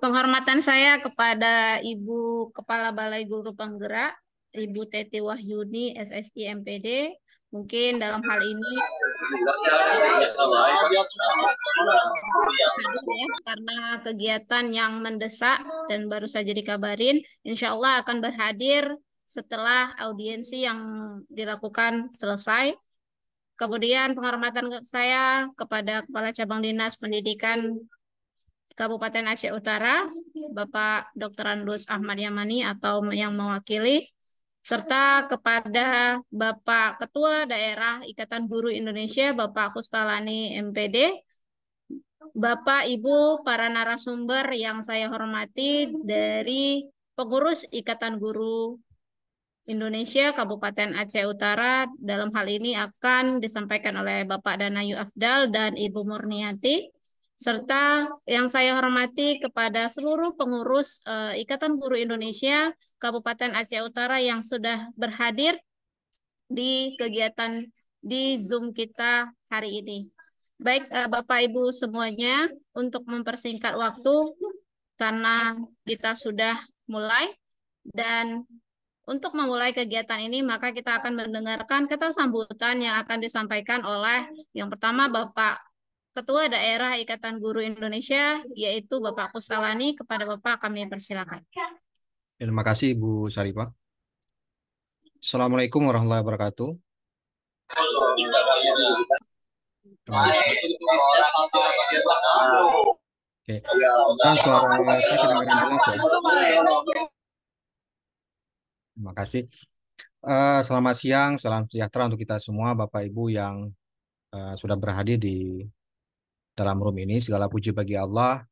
Penghormatan saya kepada Ibu Kepala Balai Guru Penggerak, Ibu Teti Wahyuni, SST MPD. Mungkin dalam hal ini karena kegiatan yang mendesak dan baru saja dikabarin, insya Allah akan berhadir setelah audiensi yang dilakukan selesai. Kemudian penghormatan saya kepada Kepala Cabang Dinas Pendidikan Kabupaten Aceh Utara, Bapak Dr. Andus Ahmad Yamani atau yang mewakili, serta kepada Bapak Ketua Daerah Ikatan Guru Indonesia, Bapak Kustalani MPD, Bapak, Ibu, para narasumber yang saya hormati dari pengurus Ikatan Guru Indonesia Kabupaten Aceh Utara dalam hal ini akan disampaikan oleh Bapak Danayu Afdal dan Ibu Murniati serta yang saya hormati kepada seluruh pengurus uh, Ikatan Guru Indonesia Kabupaten Aceh Utara yang sudah berhadir di kegiatan di Zoom kita hari ini. Baik uh, Bapak Ibu semuanya, untuk mempersingkat waktu karena kita sudah mulai dan untuk memulai kegiatan ini, maka kita akan mendengarkan kata sambutan yang akan disampaikan oleh yang pertama Bapak Ketua Daerah Ikatan Guru Indonesia, yaitu Bapak Kustalani. Kepada Bapak kami persilakan. Terima kasih Bu Saripa. Assalamualaikum warahmatullahi wabarakatuh. Oke. Okay. Nah, suara saya kedengaran jelas ya. Terima kasih. Uh, selamat siang, salam sejahtera untuk kita semua, Bapak Ibu yang uh, sudah berhadir di dalam room ini. Segala puji bagi Allah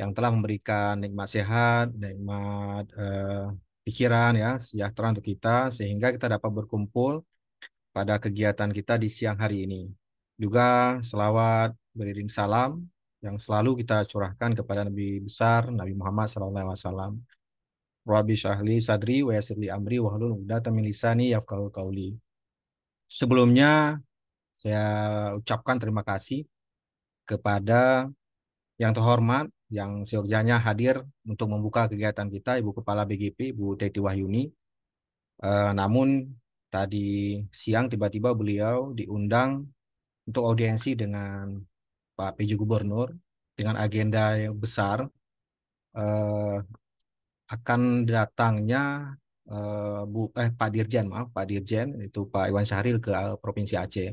yang telah memberikan nikmat sehat, nikmat uh, pikiran ya, sejahtera untuk kita sehingga kita dapat berkumpul pada kegiatan kita di siang hari ini. Juga selawat beriring salam yang selalu kita curahkan kepada Nabi besar Nabi Muhammad SAW. Rabbi syahli sadri wa yasirli amri wahlul uqdatam min lisani yafqahu qawli. Sebelumnya saya ucapkan terima kasih kepada yang terhormat yang seyogjanya hadir untuk membuka kegiatan kita Ibu Kepala BGP Bu Teti Wahyuni. Uh, namun tadi siang tiba-tiba beliau diundang untuk audiensi dengan Pak PJ Gubernur dengan agenda yang besar uh, akan datangnya uh, Bu eh Pak Dirjen maaf Pak Dirjen itu Pak Iwan Syahril ke Provinsi Aceh.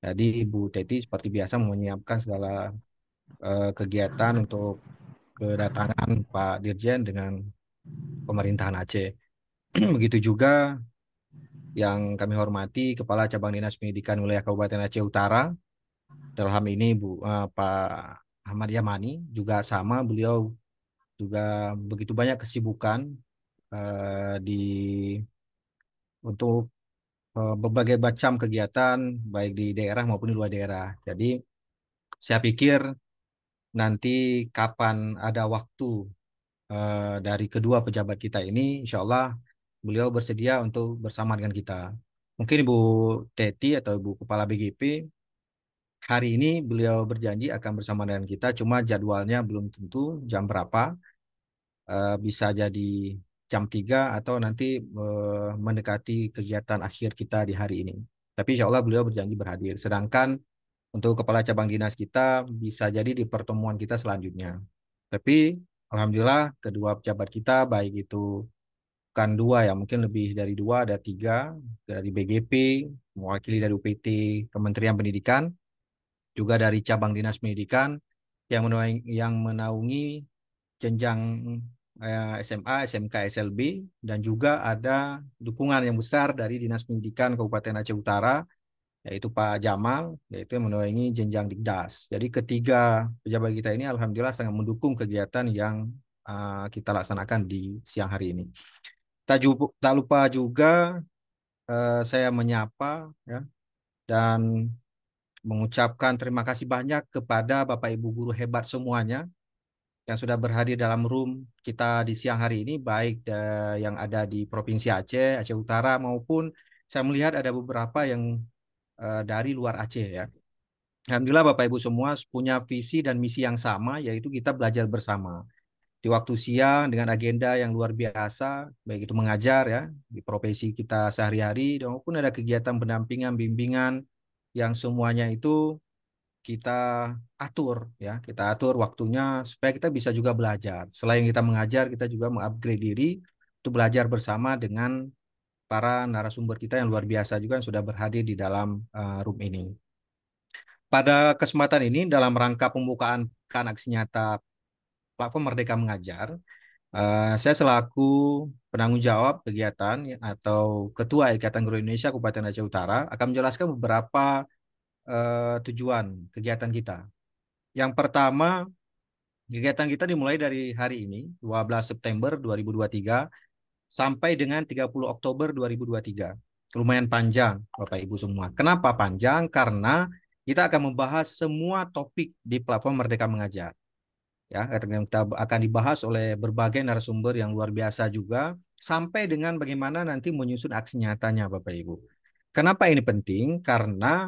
Jadi Ibu Teti seperti biasa menyiapkan segala eh, kegiatan untuk kedatangan Pak Dirjen dengan pemerintahan Aceh. Begitu juga yang kami hormati Kepala Cabang Dinas Pendidikan Wilayah Kabupaten Aceh Utara dalam hal ini Bu eh, Pak Ahmad Yamani juga sama beliau juga begitu banyak kesibukan eh, di untuk Eh, berbagai macam kegiatan baik di daerah maupun di luar daerah. Jadi saya pikir nanti kapan ada waktu uh, dari kedua pejabat kita ini, insya Allah beliau bersedia untuk bersama dengan kita. Mungkin Ibu Teti atau Ibu Kepala BGP hari ini beliau berjanji akan bersama dengan kita, cuma jadwalnya belum tentu jam berapa. Uh, bisa jadi jam 3 atau nanti uh, mendekati kegiatan akhir kita di hari ini. Tapi insya Allah beliau berjanji berhadir. Sedangkan untuk kepala cabang dinas kita bisa jadi di pertemuan kita selanjutnya. Tapi alhamdulillah kedua pejabat kita baik itu bukan dua ya mungkin lebih dari dua ada tiga dari BGP mewakili dari UPT Kementerian Pendidikan juga dari cabang dinas pendidikan yang menaungi jenjang SMA, SMK, SLB, dan juga ada dukungan yang besar dari Dinas Pendidikan Kabupaten Aceh Utara, yaitu Pak Jamal, yaitu yang menaungi jenjang Dikdas. Jadi ketiga pejabat kita ini alhamdulillah sangat mendukung kegiatan yang uh, kita laksanakan di siang hari ini. Tak, tak lupa juga uh, saya menyapa ya, dan mengucapkan terima kasih banyak kepada Bapak Ibu guru hebat semuanya yang sudah berhadir dalam room kita di siang hari ini, baik eh, yang ada di Provinsi Aceh, Aceh Utara, maupun saya melihat ada beberapa yang eh, dari luar Aceh ya. Alhamdulillah Bapak Ibu semua punya visi dan misi yang sama, yaitu kita belajar bersama. Di waktu siang dengan agenda yang luar biasa, baik itu mengajar ya, di profesi kita sehari-hari, maupun ada kegiatan pendampingan, bimbingan, yang semuanya itu kita atur ya kita atur waktunya supaya kita bisa juga belajar selain kita mengajar kita juga mengupgrade diri untuk belajar bersama dengan para narasumber kita yang luar biasa juga yang sudah berhadir di dalam uh, room ini pada kesempatan ini dalam rangka pembukaan kanak senyata platform Merdeka Mengajar uh, saya selaku penanggung jawab kegiatan atau ketua Ikatan Guru Indonesia Kabupaten Aceh Utara akan menjelaskan beberapa uh, tujuan kegiatan kita. Yang pertama, kegiatan kita dimulai dari hari ini, 12 September 2023, sampai dengan 30 Oktober 2023. Lumayan panjang, Bapak Ibu semua. Kenapa panjang? Karena kita akan membahas semua topik di platform Merdeka Mengajar. Ya, kita akan dibahas oleh berbagai narasumber yang luar biasa juga, sampai dengan bagaimana nanti menyusun aksi nyatanya, Bapak Ibu. Kenapa ini penting? Karena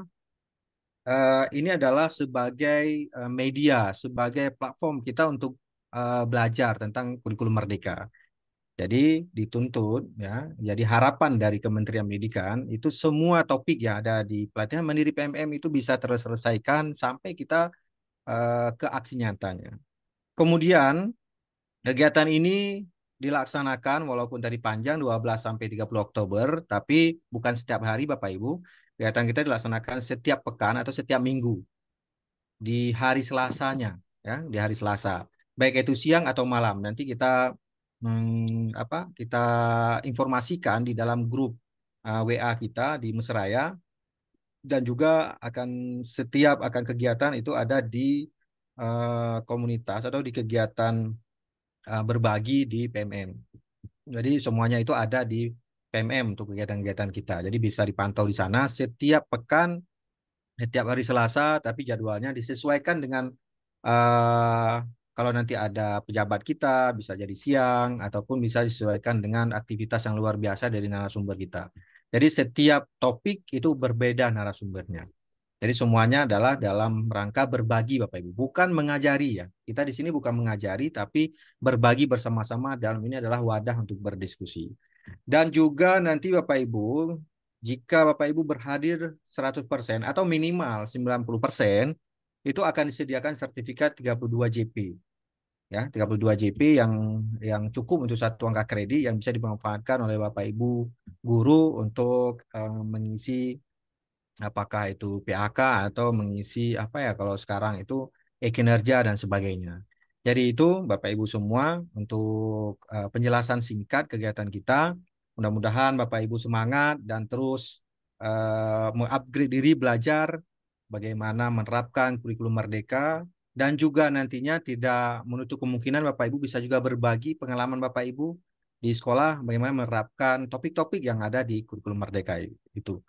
Eh, ini adalah sebagai eh, media, sebagai platform kita untuk eh, belajar tentang kurikulum merdeka. Jadi dituntut ya, jadi harapan dari Kementerian Pendidikan itu semua topik yang ada di pelatihan mandiri PMM itu bisa terselesaikan sampai kita uh, ke aksi nyatanya. Kemudian kegiatan ini dilaksanakan walaupun dari panjang 12 sampai 30 Oktober, tapi bukan setiap hari Bapak Ibu. Kegiatan kita dilaksanakan setiap pekan atau setiap minggu di hari Selasanya, ya, di hari Selasa. Baik itu siang atau malam. Nanti kita hmm, apa? Kita informasikan di dalam grup uh, WA kita di Mesraya dan juga akan setiap akan kegiatan itu ada di uh, komunitas atau di kegiatan uh, berbagi di PMM. Jadi semuanya itu ada di PMM untuk kegiatan-kegiatan kita. Jadi bisa dipantau di sana setiap pekan, setiap eh, hari Selasa, tapi jadwalnya disesuaikan dengan uh, kalau nanti ada pejabat kita bisa jadi siang ataupun bisa disesuaikan dengan aktivitas yang luar biasa dari narasumber kita. Jadi setiap topik itu berbeda narasumbernya. Jadi semuanya adalah dalam rangka berbagi Bapak Ibu, bukan mengajari ya. Kita di sini bukan mengajari tapi berbagi bersama-sama dalam ini adalah wadah untuk berdiskusi. Dan juga nanti Bapak Ibu, jika Bapak Ibu berhadir 100% atau minimal 90%, itu akan disediakan sertifikat 32 JP. Ya, 32 JP yang yang cukup untuk satu angka kredit yang bisa dimanfaatkan oleh Bapak Ibu guru untuk um, mengisi apakah itu PAK atau mengisi apa ya kalau sekarang itu e-kinerja dan sebagainya. Jadi itu Bapak Ibu semua untuk uh, penjelasan singkat kegiatan kita. Mudah-mudahan Bapak Ibu semangat dan terus uh, mengupgrade diri belajar bagaimana menerapkan kurikulum merdeka dan juga nantinya tidak menutup kemungkinan Bapak Ibu bisa juga berbagi pengalaman Bapak Ibu di sekolah bagaimana menerapkan topik-topik yang ada di kurikulum merdeka itu.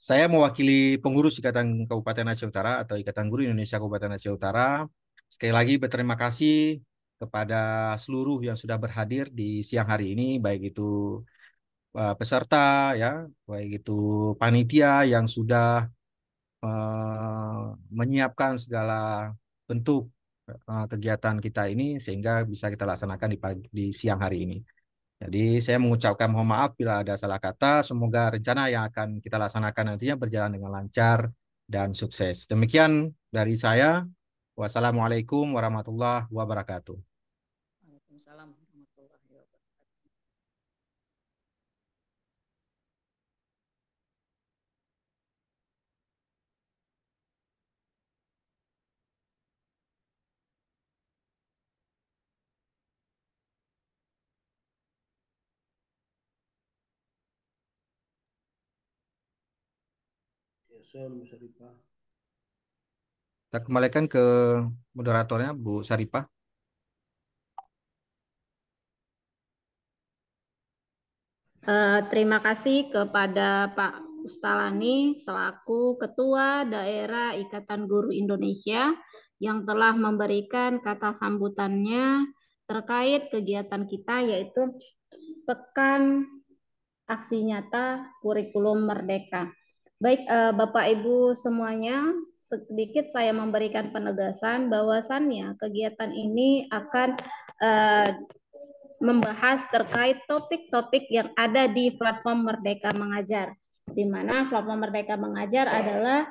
Saya mewakili pengurus Ikatan Kabupaten Aceh Utara atau Ikatan Guru Indonesia Kabupaten Aceh Utara Sekali lagi berterima kasih kepada seluruh yang sudah berhadir di siang hari ini, baik itu eh, peserta ya, baik itu panitia yang sudah eh, menyiapkan segala bentuk eh, kegiatan kita ini sehingga bisa kita laksanakan di pagi, di siang hari ini. Jadi saya mengucapkan mohon maaf bila ada salah kata. Semoga rencana yang akan kita laksanakan nantinya berjalan dengan lancar dan sukses. Demikian dari saya, Wassalamualaikum warahmatullahi wabarakatuh. Waalaikumsalam warahmatullahi wabarakatuh. Ya Saya Musarifah. Kita kembalikan ke moderatornya, Bu Saripah. Uh, terima kasih kepada Pak Ustalani selaku Ketua Daerah Ikatan Guru Indonesia yang telah memberikan kata sambutannya terkait kegiatan kita yaitu Pekan Aksi Nyata Kurikulum Merdeka. Baik, uh, Bapak Ibu semuanya, sedikit saya memberikan penegasan bahwasannya kegiatan ini akan uh, membahas terkait topik-topik yang ada di platform Merdeka Mengajar, di mana platform Merdeka Mengajar adalah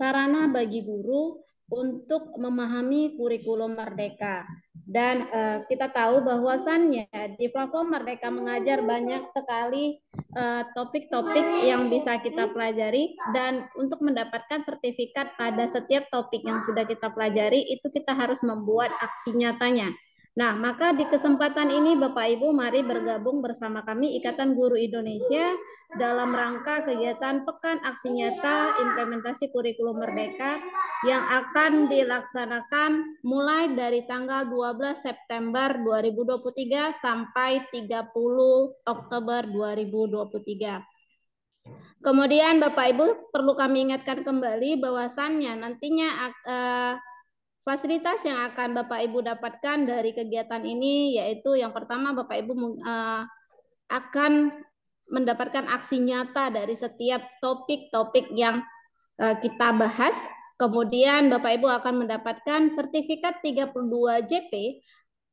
sarana bagi guru untuk memahami kurikulum Merdeka. Dan uh, kita tahu bahwasannya di platform Merdeka Mengajar banyak sekali eh, topik-topik uh, yang bisa kita pelajari dan untuk mendapatkan sertifikat pada setiap topik yang sudah kita pelajari itu kita harus membuat aksi nyatanya. Nah, maka di kesempatan ini Bapak Ibu mari bergabung bersama kami Ikatan Guru Indonesia dalam rangka kegiatan Pekan Aksi Nyata Implementasi Kurikulum Merdeka yang akan dilaksanakan mulai dari tanggal 12 September 2023 sampai 30 Oktober 2023. Kemudian Bapak Ibu perlu kami ingatkan kembali bahwasannya nantinya uh, Fasilitas yang akan Bapak Ibu dapatkan dari kegiatan ini yaitu yang pertama Bapak Ibu eh, akan mendapatkan aksi nyata dari setiap topik-topik yang eh, kita bahas. Kemudian Bapak Ibu akan mendapatkan sertifikat 32 JP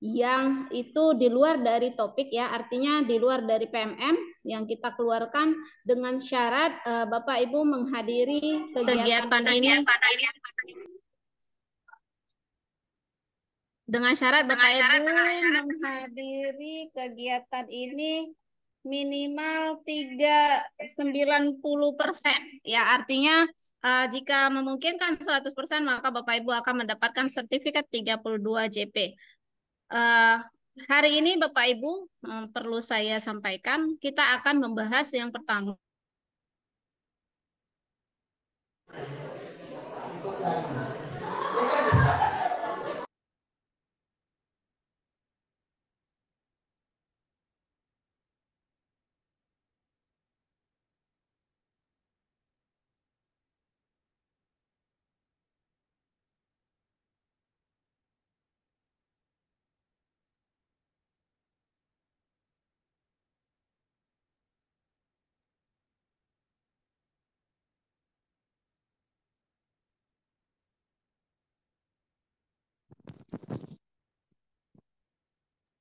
yang itu di luar dari topik ya, artinya di luar dari PMM yang kita keluarkan dengan syarat eh, Bapak Ibu menghadiri kegiatan, kegiatan ini dengan syarat Bapak Ibu menghadiri kegiatan ini minimal 390 persen. Ya artinya uh, jika memungkinkan 100 persen maka Bapak Ibu akan mendapatkan sertifikat 32 JP. Uh, hari ini Bapak Ibu uh, perlu saya sampaikan kita akan membahas yang pertama.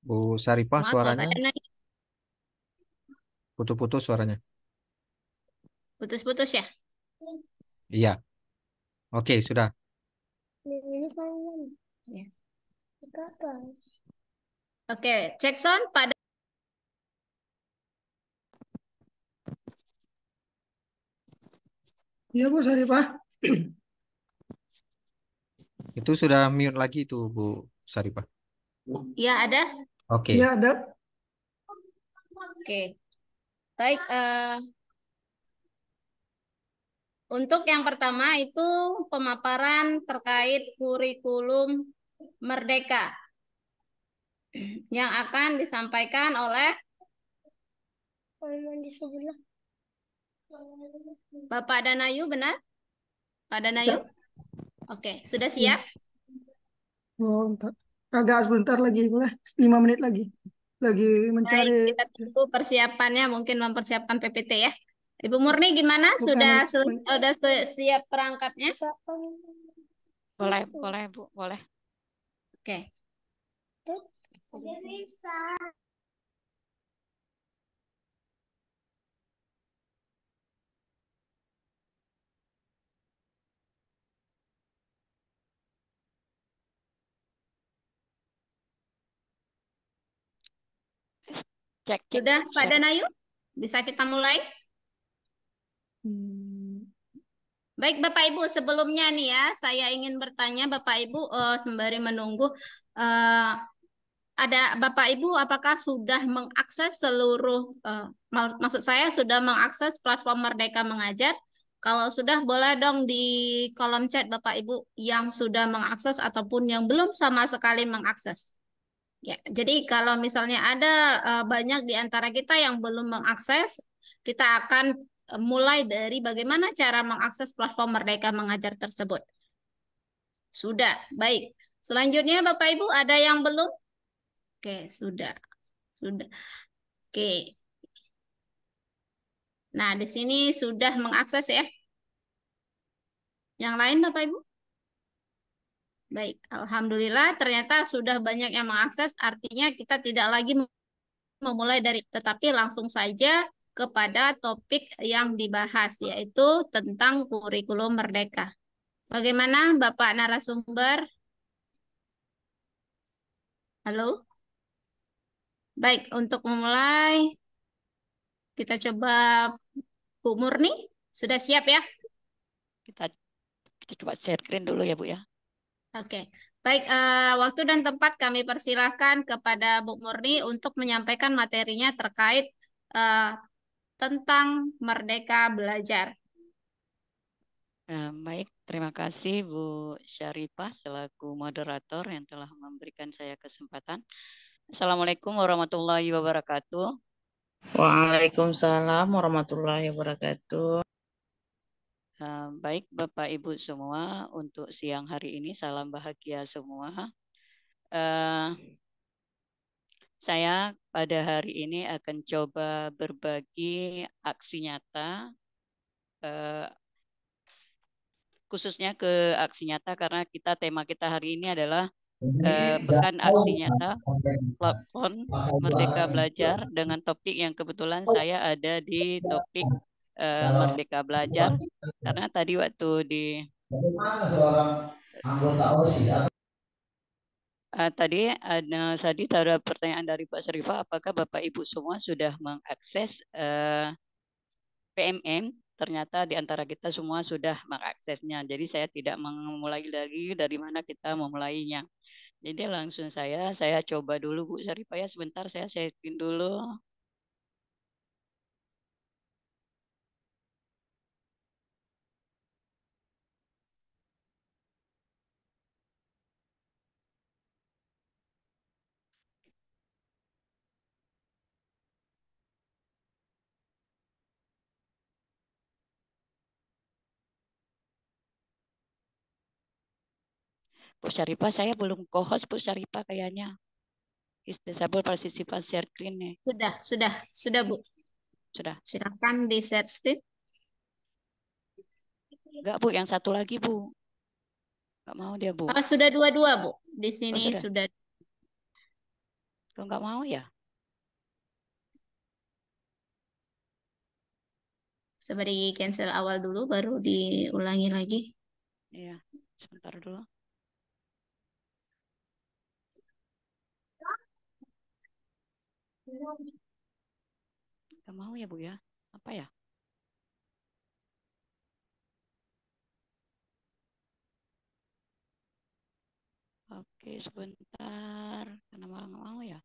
Bu Saripah Maaf, suaranya putus-putus suaranya. Putus-putus ya? Iya. Oke, sudah. Iya. Oke, cek sound pada Iya, Bu Saripah. Itu sudah mute lagi itu, Bu Saripah. Iya, ada. Oke. Okay. Ya, ada. Oke. Okay. Baik, uh, untuk yang pertama itu pemaparan terkait kurikulum merdeka yang akan disampaikan oleh Bapak Danayu benar? Pak Danayu? Oke, Oke, sudah siap? Iya. Oh, agak sebentar lagi boleh lima menit lagi lagi mencari Baik, kita tunggu persiapannya mungkin mempersiapkan PPT ya Ibu Murni gimana Bukan sudah sudah siap perangkatnya boleh boleh Bu boleh oke okay. bisa Cek, cek, Sudah cek. Pak Danayu? Bisa kita mulai? Hmm. Baik Bapak Ibu, sebelumnya nih ya, saya ingin bertanya Bapak Ibu uh, sembari menunggu uh, ada Bapak Ibu apakah sudah mengakses seluruh uh, maksud saya sudah mengakses platform Merdeka Mengajar? Kalau sudah boleh dong di kolom chat Bapak Ibu yang sudah mengakses ataupun yang belum sama sekali mengakses. Ya, jadi kalau misalnya ada uh, banyak di antara kita yang belum mengakses, kita akan eh, mulai dari bagaimana cara mengakses platform Merdeka Mengajar tersebut. Sudah, baik. Selanjutnya Bapak Ibu ada yang belum? Oke, sudah. Sudah. Oke. Nah, di sini sudah mengakses ya. Yang lain Bapak Ibu? Baik, alhamdulillah ternyata sudah banyak yang mengakses, artinya kita tidak lagi memulai dari tetapi langsung saja kepada topik yang dibahas yaitu tentang kurikulum merdeka. Bagaimana Bapak narasumber? Halo? Baik, untuk memulai kita coba Bu Murni, sudah siap ya? Kita kita coba share screen dulu ya, Bu ya. Oke, okay. baik. Uh, waktu dan tempat kami persilahkan kepada Bu Murni untuk menyampaikan materinya terkait uh, tentang Merdeka Belajar. Uh, baik, terima kasih Bu Syarifah selaku moderator yang telah memberikan saya kesempatan. Assalamualaikum warahmatullahi wabarakatuh. Waalaikumsalam warahmatullahi wabarakatuh. Baik Bapak Ibu semua, untuk siang hari ini salam bahagia semua. Eh, saya pada hari ini akan coba berbagi aksi nyata, eh, khususnya ke aksi nyata karena kita tema kita hari ini adalah uh, pekan aksi nyata platform Merdeka Belajar dengan topik yang kebetulan oh. saya ada di topik uh, Merdeka Belajar ya. karena tadi waktu di Uh, tadi ada uh, tadi ada pertanyaan dari Pak Sarifa, apakah Bapak Ibu semua sudah mengakses uh, eh, PMM? Ternyata di antara kita semua sudah mengaksesnya. Jadi saya tidak memulai lagi dari mana kita memulainya. Jadi langsung saya saya coba dulu Bu Sarifa ya sebentar saya setting dulu. Bu Syarifah, saya belum co-host Bu Syarifah kayaknya. Is saya participant share screen nih. Sudah, sudah, sudah Bu. Sudah. Silakan di share screen. Enggak Bu, yang satu lagi Bu. Enggak mau dia Bu. Oh, sudah dua-dua Bu. Di sini oh, sudah. sudah. enggak mau ya? Sebagai cancel awal dulu baru diulangi lagi. Iya, sebentar dulu. Gak mau ya Bu ya? Apa ya? Oke sebentar. Kenapa nggak mau ya?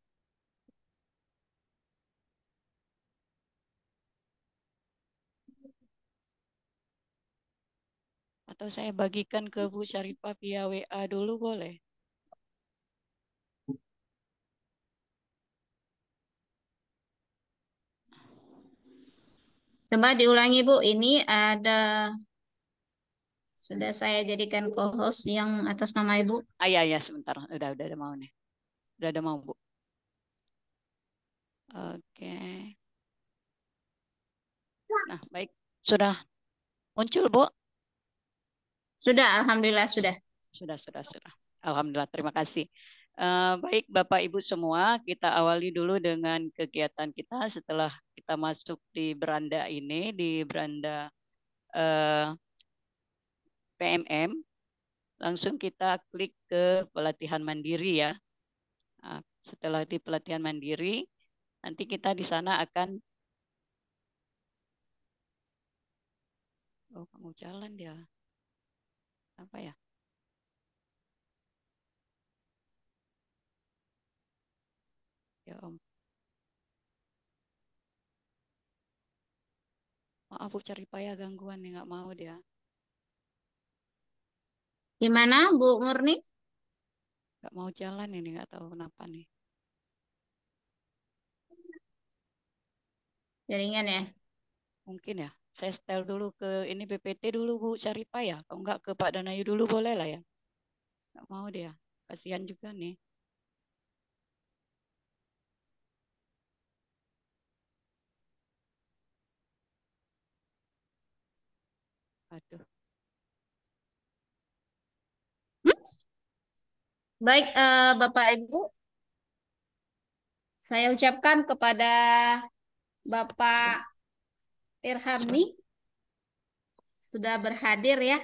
Atau saya bagikan ke Bu Syarifah via WA dulu boleh? Coba diulangi Bu, ini ada sudah saya jadikan co-host yang atas nama Ibu. Ah ya ya sebentar, udah udah ada mau nih. Udah ada mau Bu. Oke. Nah, baik. Sudah muncul Bu? Sudah, alhamdulillah sudah. Sudah, sudah, sudah. Alhamdulillah, terima kasih. Uh, baik Bapak Ibu semua, kita awali dulu dengan kegiatan kita setelah kita masuk di beranda ini, di beranda eh, PMM, langsung kita klik ke pelatihan mandiri ya. Nah, setelah di pelatihan mandiri, nanti kita di sana akan Oh, kamu jalan dia. Apa ya? aku cari payah gangguan ya nggak mau dia. Gimana Bu Murni? Nggak mau jalan ini nggak tahu kenapa nih. Jaringan ya? Mungkin ya. Saya setel dulu ke ini BPT dulu Bu cari ya. Kalau nggak ke Pak Danayu dulu boleh lah ya. Nggak mau dia. Kasihan juga nih. Aduh. Hmm? Baik, uh, Bapak Ibu. Saya ucapkan kepada Bapak Irhamni sudah berhadir ya.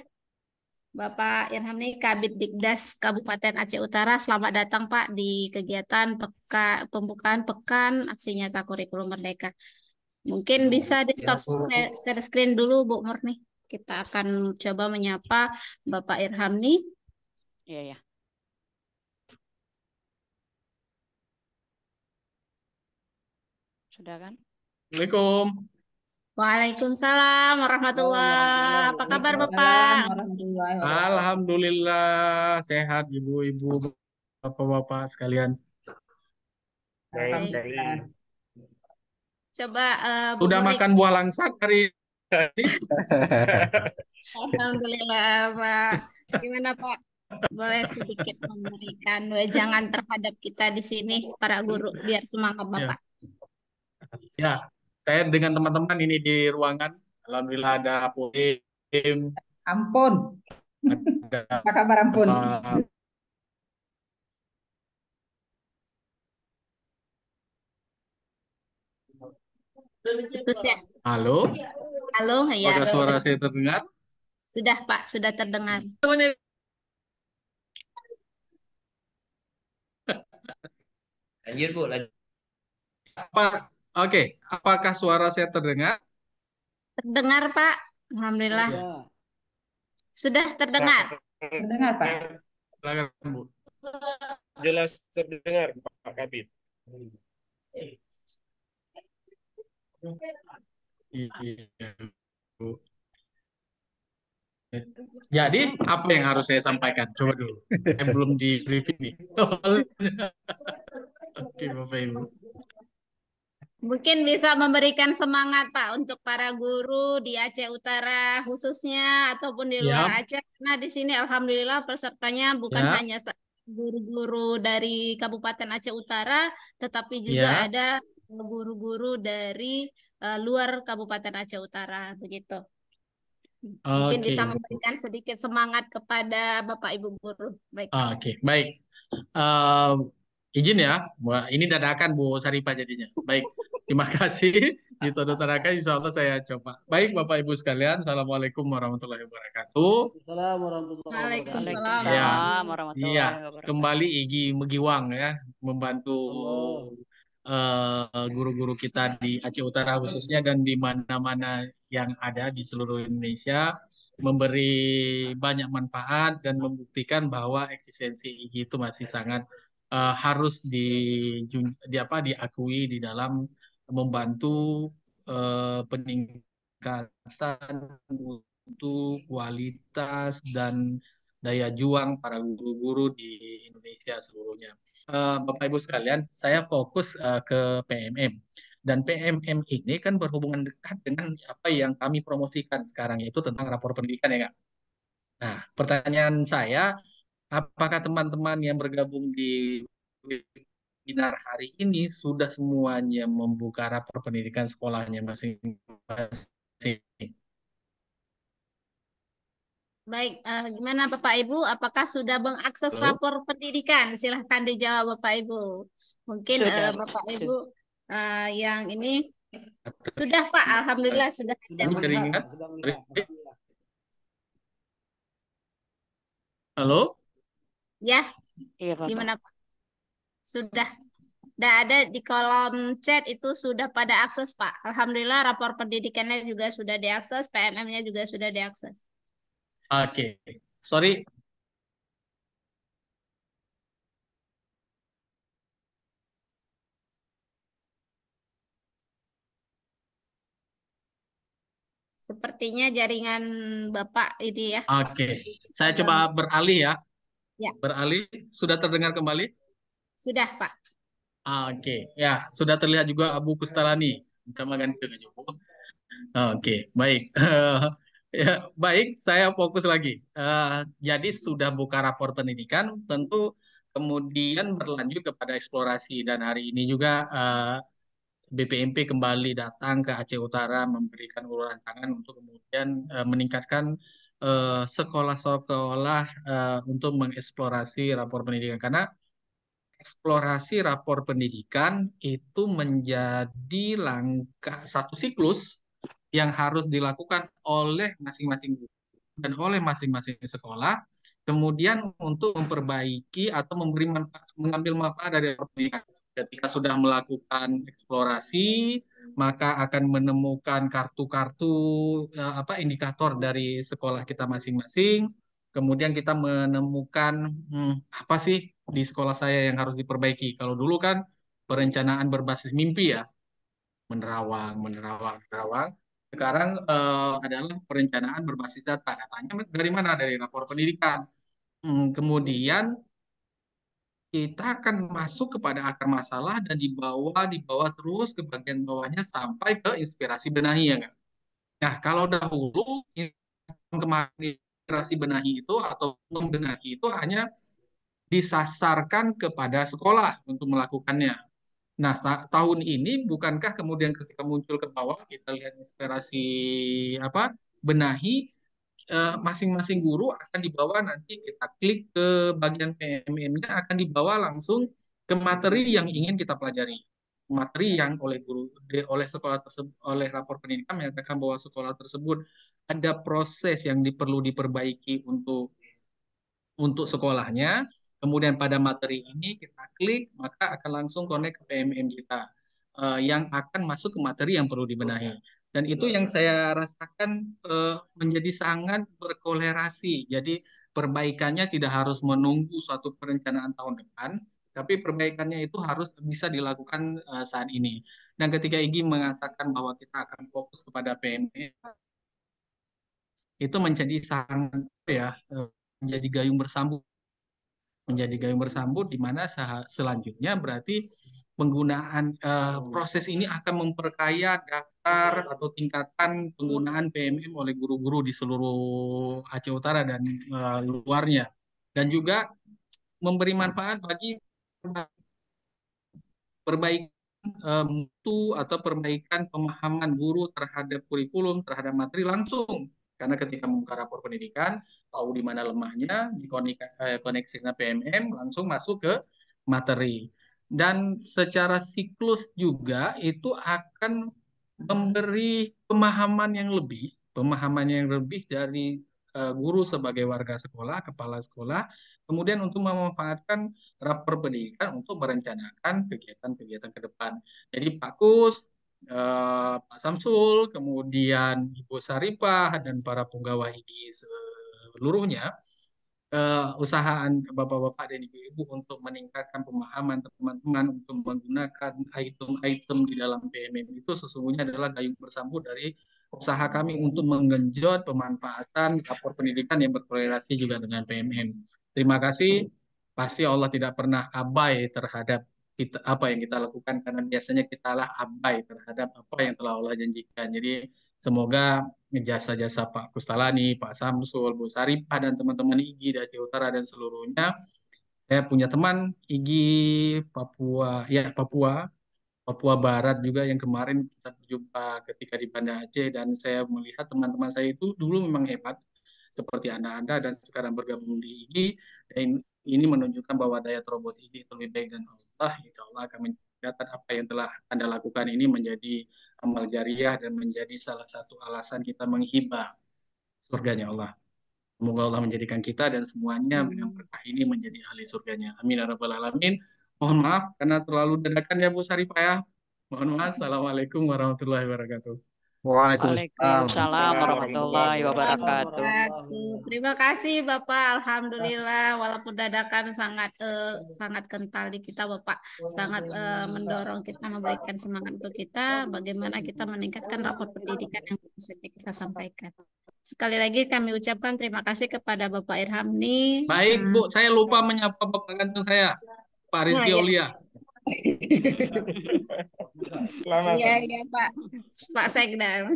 Bapak Irhamni Kabit Dikdas Kabupaten Aceh Utara. Selamat datang Pak di kegiatan peka, pembukaan Pekan Aksi Nyata Kurikulum Merdeka. Mungkin bisa di stop ya, share screen dulu Bu Murni. Kita akan coba menyapa Bapak Irham nih. Iya, ya. Sudah kan? Assalamualaikum. Waalaikumsalam warahmatullahi Apa kabar Bapak? Alhamdulillah sehat ibu-ibu bapak-bapak sekalian. Baik. Coba uh, Sudah makan buah langsak hari Alhamdulillah Pak. Gimana Pak? Boleh sedikit memberikan wejangan terhadap kita di sini para guru biar semangat ya. Bapak. Ya, ya saya dengan teman-teman ini di ruangan Alhamdulillah ada Apulim. Ampun. Ada, Apa kabar Ampun? Terus ya. Halo? Halo, ya. Apakah suara saya terdengar? Sudah, Pak, sudah terdengar. Lanjut, Bu. Lanjut. Apa, Oke, apakah suara saya terdengar? Terdengar, Pak. Alhamdulillah. Ya. Sudah terdengar. Terdengar, Pak. Silakan, Bu. Jelas terdengar, Pak Kabit. Iya, Jadi apa yang harus saya sampaikan? Coba dulu. Saya belum di briefing nih. Oke, Bapak Ibu. Mungkin bisa memberikan semangat Pak untuk para guru di Aceh Utara khususnya ataupun di ya. luar ya. Aceh Nah, di sini alhamdulillah pesertanya bukan ya. hanya guru-guru dari Kabupaten Aceh Utara tetapi juga ya. ada guru-guru dari uh, luar Kabupaten Aceh Utara begitu. Okay. Mungkin bisa memberikan sedikit semangat kepada Bapak Ibu guru. Baik. Oke, okay. baik. Uh, izin ya, ini dadakan Bu Saripa jadinya. Baik, terima kasih. Ditodotarakan gitu, insya Allah saya coba. Baik Bapak Ibu sekalian, Assalamualaikum warahmatullahi wabarakatuh. Assalamualaikum warahmatullahi iya. iya, wabarakatuh. Waalaikumsalam ya. Ya, kembali Igi Megiwang ya, membantu oh. Eh, guru-guru uh, kita di Aceh Utara khususnya dan di mana-mana yang ada di seluruh Indonesia memberi banyak manfaat dan membuktikan bahwa eksistensi itu masih sangat uh, harus di, di apa diakui di dalam membantu uh, peningkatan untuk kualitas dan daya juang para guru-guru di Indonesia seluruhnya. Uh, Bapak Ibu sekalian, saya fokus uh, ke PMM dan PMM ini kan berhubungan dekat dengan apa yang kami promosikan sekarang yaitu tentang rapor pendidikan ya, Kak. Nah, pertanyaan saya, apakah teman-teman yang bergabung di webinar hari ini sudah semuanya membuka rapor pendidikan sekolahnya masing-masing? Baik, uh, gimana Bapak Ibu? Apakah sudah mengakses Halo? rapor pendidikan? Silahkan dijawab Bapak Ibu. Mungkin Uh, Bapak Ibu uh, yang ini sudah Pak, Alhamdulillah sudah ada. Halo? Ya. Iya, Gimana Pak? Sudah. Tidak ada di kolom chat itu sudah pada akses Pak. Alhamdulillah rapor pendidikannya juga sudah diakses, PMM-nya juga sudah diakses. Oke, okay. sorry. Sepertinya jaringan Bapak ini ya. Oke, okay. saya coba beralih ya. Ya. Beralih, sudah terdengar kembali? Sudah, Pak. Oke, okay. ya sudah terlihat juga Abu Kustalani. Oke, okay. baik. Ya, baik, saya fokus lagi. Uh, jadi sudah buka rapor pendidikan, tentu kemudian berlanjut kepada eksplorasi dan hari ini juga uh, eh, BPMP kembali datang ke Aceh Utara memberikan uluran tangan untuk kemudian uh, meningkatkan sekolah sekolah-sekolah uh, untuk mengeksplorasi rapor pendidikan karena eksplorasi rapor pendidikan itu menjadi langkah satu siklus yang harus dilakukan oleh masing-masing guru dan oleh masing-masing sekolah kemudian untuk memperbaiki atau memberi manfaat, mengambil manfaat dari pendidikan ketika sudah melakukan eksplorasi maka akan menemukan kartu-kartu eh, apa indikator dari sekolah kita masing-masing kemudian kita menemukan hmm, apa sih di sekolah saya yang harus diperbaiki kalau dulu kan perencanaan berbasis mimpi ya menerawang menerawang menerawang sekarang uh, adalah perencanaan berbasis data. Datanya dari mana? Dari rapor pendidikan. Hmm, kemudian kita akan masuk kepada akar masalah dan dibawa dibawa terus ke bagian bawahnya sampai ke inspirasi benahi ya kan. Nah kalau dahulu inspirasi benahi itu atau membenahi itu hanya disasarkan kepada sekolah untuk melakukannya Nah, tahun ini bukankah kemudian ketika muncul ke bawah kita lihat inspirasi apa benahi eh, masing-masing guru akan dibawa nanti kita klik ke bagian PMM-nya akan dibawa langsung ke materi yang ingin kita pelajari. Materi yang oleh guru oleh sekolah tersebut oleh rapor pendidikan menyatakan bahwa sekolah tersebut ada proses yang perlu diperbaiki untuk untuk sekolahnya Kemudian pada materi ini kita klik, maka akan langsung connect ke PMM kita uh, yang akan masuk ke materi yang perlu dibenahi. Dan itu yang saya rasakan uh, menjadi sangat berkolerasi. Jadi perbaikannya tidak harus menunggu suatu perencanaan tahun depan, tapi perbaikannya itu harus bisa dilakukan uh, saat ini. Dan ketika IGI mengatakan bahwa kita akan fokus kepada PMM, itu menjadi sangat ya menjadi gayung bersambung menjadi gayung bersambut di mana selanjutnya berarti penggunaan uh, proses ini akan memperkaya daftar atau tingkatan penggunaan PMM oleh guru-guru di seluruh Aceh Utara dan uh, luarnya dan juga memberi manfaat bagi perbaikan mutu eh, mutu atau perbaikan pemahaman guru terhadap kurikulum terhadap materi langsung karena ketika membuka rapor pendidikan, tahu di mana lemahnya, dikoneksikan eh, PMM, langsung masuk ke materi. Dan secara siklus juga itu akan memberi pemahaman yang lebih, pemahaman yang lebih dari eh, guru sebagai warga sekolah, kepala sekolah, kemudian untuk memanfaatkan rapor pendidikan untuk merencanakan kegiatan-kegiatan ke depan. Jadi Pak Kus, Eh, Pak Samsul, kemudian Ibu Saripah dan para penggawa ini seluruhnya eh, usaha bapak-bapak dan ibu-ibu untuk meningkatkan pemahaman teman-teman untuk menggunakan item-item di dalam PMM itu sesungguhnya adalah gayung bersambut dari usaha kami untuk menggenjot pemanfaatan kapur pendidikan yang berkorelasi juga dengan PMM. Terima kasih. Pasti Allah tidak pernah abai terhadap kita apa yang kita lakukan karena biasanya kita lah abai terhadap apa yang telah Allah janjikan. Jadi semoga jasa-jasa Pak Kustalani, Pak Samsul, Bu Saripah dan teman-teman IGI dari Utara dan seluruhnya saya punya teman IGI Papua ya Papua Papua Barat juga yang kemarin kita berjumpa ketika di Banda Aceh dan saya melihat teman-teman saya itu dulu memang hebat seperti anda-anda dan sekarang bergabung di IGI dan ini menunjukkan bahwa daya terobos IGI itu lebih baik dan Allah. Allah, insya Allah akan menjadikan apa yang telah Anda lakukan ini menjadi amal jariah dan menjadi salah satu alasan kita menghibah surganya Allah. Semoga Allah menjadikan kita dan semuanya dengan berkah ini menjadi ahli surganya. Amin. Ya rabbal Alamin. Mohon maaf karena terlalu dadakan ya Bu Sarifah ya. Mohon maaf. Assalamualaikum warahmatullahi wabarakatuh. Waalaikumsalam warahmatullahi wabarakatuh. Terima kasih Bapak, alhamdulillah walaupun dadakan sangat eh, sangat kental di kita Bapak, sangat eh, mendorong kita memberikan semangat untuk kita bagaimana kita meningkatkan rapor pendidikan yang sudah kita sampaikan. Sekali lagi kami ucapkan terima kasih kepada Bapak Irhamni. Baik Bu, hmm. saya lupa menyapa Bapak kantong saya, Pak Rizky nah, ya. Selamat. Iya, iya Pak. Pak Sekda.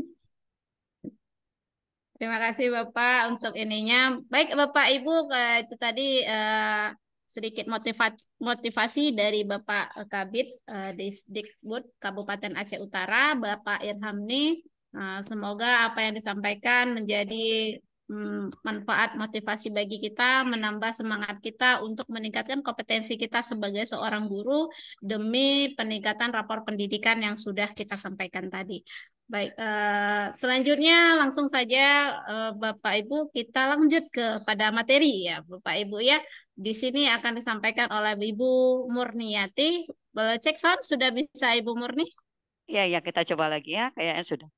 Terima kasih Bapak untuk ininya. Baik Bapak Ibu eh, itu tadi uh, sedikit motivasi, motivasi dari Bapak Kabit uh, Disdikbud Kabupaten Aceh Utara, Bapak Irhamni. Uh, semoga apa yang disampaikan menjadi Hmm, manfaat motivasi bagi kita, menambah semangat kita untuk meningkatkan kompetensi kita sebagai seorang guru demi peningkatan rapor pendidikan yang sudah kita sampaikan tadi. Baik, eh, selanjutnya langsung saja eh, Bapak Ibu kita lanjut kepada materi ya Bapak Ibu ya. Di sini akan disampaikan oleh Ibu Murniati. Boleh cek sound sudah bisa Ibu Murni? Ya, ya kita coba lagi ya kayaknya sudah.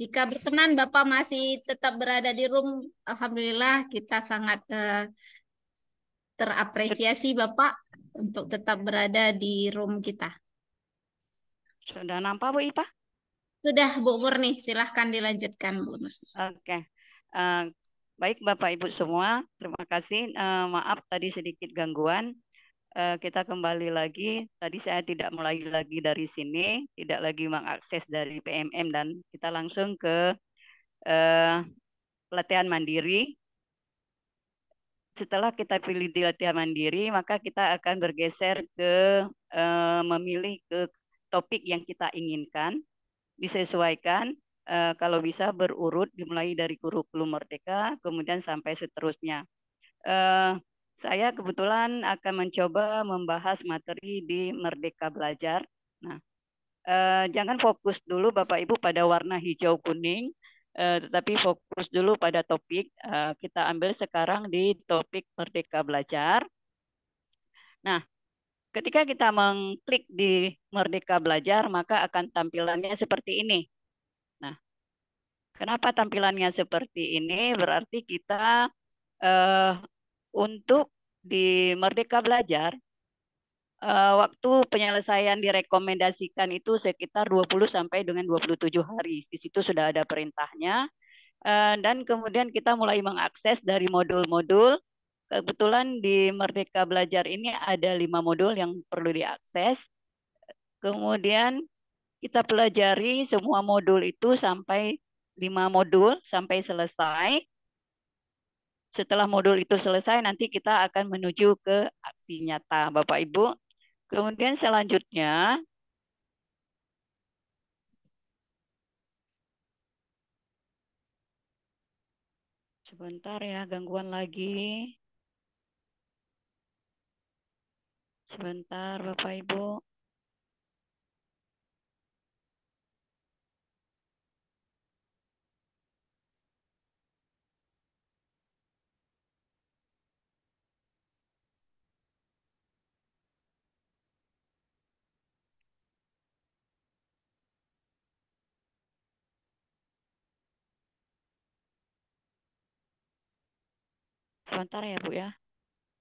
Jika berkenan Bapak masih tetap berada di room, Alhamdulillah kita sangat uh, terapresiasi Bapak untuk tetap berada di room kita. Sudah nampak Bu Ipa? Sudah Bu Murni, silahkan dilanjutkan Bu. Oke, okay. uh, eh, baik Bapak Ibu semua, terima kasih. Uh, maaf tadi sedikit gangguan. Eh, kita kembali lagi. Tadi saya tidak mulai lagi dari sini, tidak lagi mengakses dari PMM dan kita langsung ke uh, eh, pelatihan mandiri. Setelah kita pilih di latihan mandiri, maka kita akan bergeser ke uh, memilih ke topik yang kita inginkan, disesuaikan. Uh, kalau bisa berurut dimulai dari kurikulum merdeka, kemudian sampai seterusnya. Uh, saya kebetulan akan mencoba membahas materi di Merdeka Belajar. Nah, eh, jangan fokus dulu Bapak Ibu pada warna hijau kuning, eh, tetapi fokus dulu pada topik. Eh, kita ambil sekarang di topik Merdeka Belajar. Nah, ketika kita mengklik di Merdeka Belajar, maka akan tampilannya seperti ini. Nah, kenapa tampilannya seperti ini? Berarti kita eh, untuk di Merdeka Belajar eh, waktu penyelesaian direkomendasikan itu sekitar 20 sampai dengan 27 hari. Di situ sudah ada perintahnya. Eh, dan kemudian kita mulai mengakses dari modul-modul. Kebetulan di Merdeka Belajar ini ada lima modul yang perlu diakses. Kemudian kita pelajari semua modul itu sampai lima modul sampai selesai. Setelah modul itu selesai, nanti kita akan menuju ke aksi nyata, Bapak Ibu. Kemudian selanjutnya, sebentar ya, gangguan lagi. Sebentar, Bapak Ibu. sebentar ya Bu ya.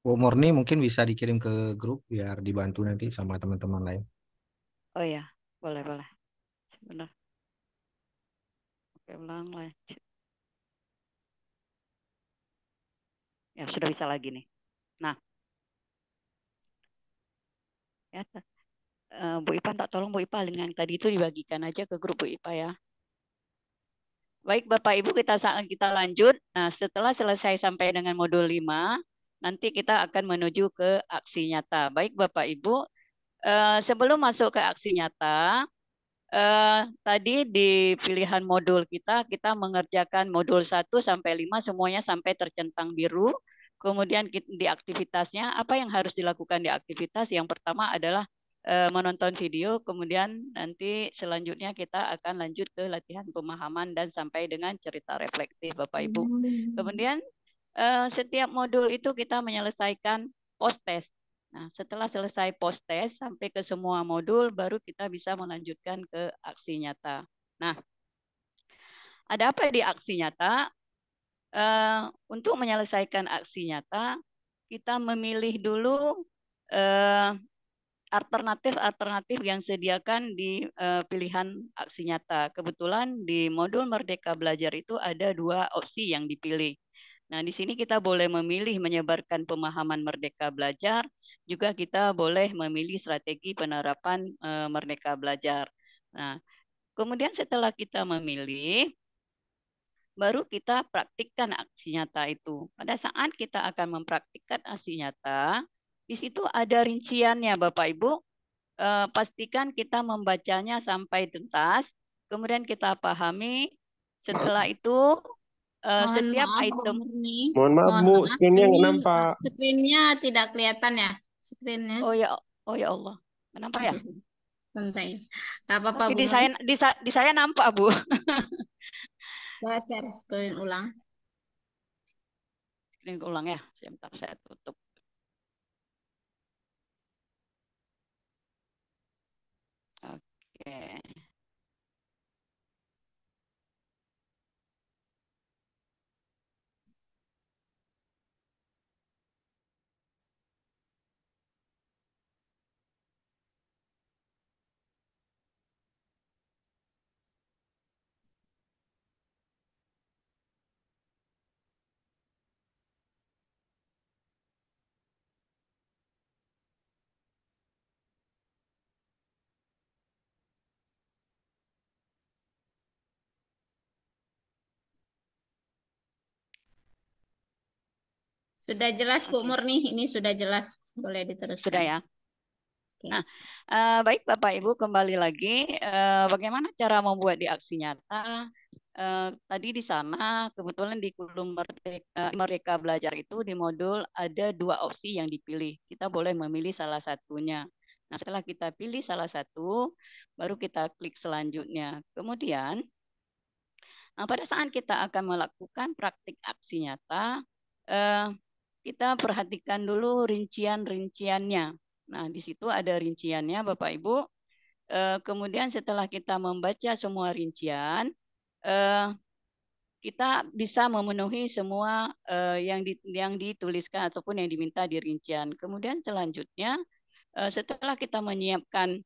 Bu Murni mungkin bisa dikirim ke grup biar dibantu nanti sama teman-teman lain. Oh ya, boleh boleh. Sebentar. Oke, ulang lagi. Ya, sudah bisa lagi nih. Nah. Ya, eh, Bu Ipa tak tolong Bu Ipa dengan yang tadi itu dibagikan aja ke grup Bu Ipa ya. Baik Bapak Ibu kita saat kita lanjut. Nah, setelah selesai sampai dengan modul 5, nanti kita akan menuju ke aksi nyata. Baik Bapak Ibu, eh, sebelum masuk ke aksi nyata, eh, tadi di pilihan modul kita kita mengerjakan modul 1 sampai 5 semuanya sampai tercentang biru. Kemudian di aktivitasnya apa yang harus dilakukan di aktivitas? Yang pertama adalah Eh, menonton video, kemudian nanti selanjutnya kita akan lanjut ke latihan pemahaman dan sampai dengan cerita reflektif Bapak Ibu. Hmm. Kemudian eh, setiap modul itu kita menyelesaikan post test. Nah, setelah selesai post test sampai ke semua modul baru kita bisa melanjutkan ke aksi nyata. Nah, ada apa di aksi nyata? Eh, untuk menyelesaikan aksi nyata, kita memilih dulu alternatif-alternatif yang sediakan di uh, pilihan aksi nyata. Kebetulan di modul Merdeka Belajar itu ada dua opsi yang dipilih. Nah, di sini kita boleh memilih menyebarkan pemahaman Merdeka Belajar, juga kita boleh memilih strategi penerapan uh, Merdeka Belajar. Nah, kemudian setelah kita memilih, baru kita praktikkan aksi nyata itu. Pada saat kita akan mempraktikkan aksi nyata, di situ ada rinciannya Bapak Ibu. Eh, pastikan kita membacanya sampai tuntas. Kemudian kita pahami. Setelah itu eh, mohon setiap maaf, item. Mohon maaf Bu, ini yang nampak. Screennya tidak kelihatan ya? Screennya. Oh ya, oh ya Allah, Kenapa ya? Santai. Ya. apa-apa Bu. Di saya, di, di saya nampak Bu. saya share screen ulang. Screen ulang ya, sebentar saya tutup. Yeah. Sudah jelas Bu Murni, ini sudah jelas. Boleh diteruskan. Sudah ya. Nah, eh, baik Bapak Ibu kembali lagi eh, bagaimana cara membuat di aksi nyata. Eh, tadi di sana kebetulan di kurikulum mereka, eh, mereka belajar itu di modul ada dua opsi yang dipilih. Kita boleh memilih salah satunya. Nah, setelah kita pilih salah satu, baru kita klik selanjutnya. Kemudian eh, pada saat kita akan melakukan praktik aksi nyata, eh, kita perhatikan dulu rincian-rinciannya. Nah, di situ ada rinciannya, Bapak Ibu. Eh, kemudian setelah kita membaca semua rincian, eh, kita bisa memenuhi semua eh, yang dituliskan ataupun yang diminta di rincian. Kemudian selanjutnya setelah kita menyiapkan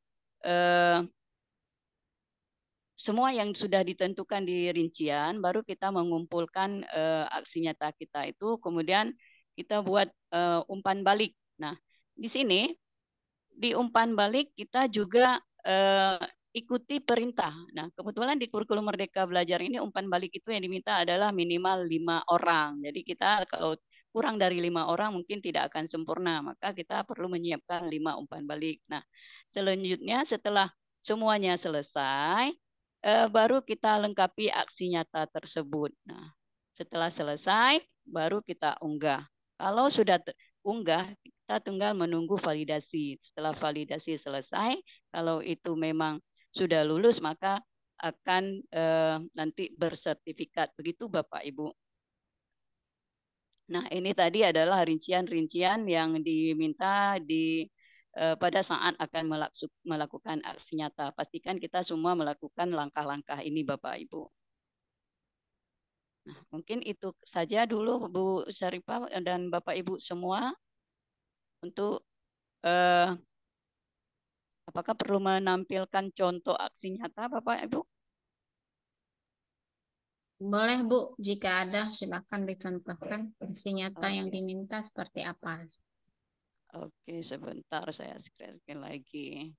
semua yang sudah ditentukan di rincian, baru kita mengumpulkan aksi nyata kita itu. Kemudian kita buat uh, umpan balik. Nah, di sini di umpan balik kita juga uh, ikuti perintah. Nah, kebetulan di kurikulum Merdeka Belajar ini umpan balik itu yang diminta adalah minimal lima orang. Jadi kita kalau kurang dari lima orang mungkin tidak akan sempurna. Maka kita perlu menyiapkan lima umpan balik. Nah, selanjutnya setelah semuanya selesai, uh, baru kita lengkapi aksi nyata tersebut. Nah, setelah selesai, baru kita unggah. Kalau sudah unggah, kita tinggal menunggu validasi. Setelah validasi selesai, kalau itu memang sudah lulus, maka akan eh, nanti bersertifikat. Begitu Bapak Ibu. Nah, ini tadi adalah rincian-rincian yang diminta di eh, pada saat akan melaksuk, melakukan aksi nyata. Pastikan kita semua melakukan langkah-langkah ini Bapak Ibu. Nah, mungkin itu saja dulu Bu Syarifah dan Bapak Ibu semua untuk eh, apakah perlu menampilkan contoh aksi nyata Bapak Ibu? Boleh Bu, jika ada silakan dicontohkan aksi nyata okay. yang diminta seperti apa. Oke, sebentar saya screen lagi.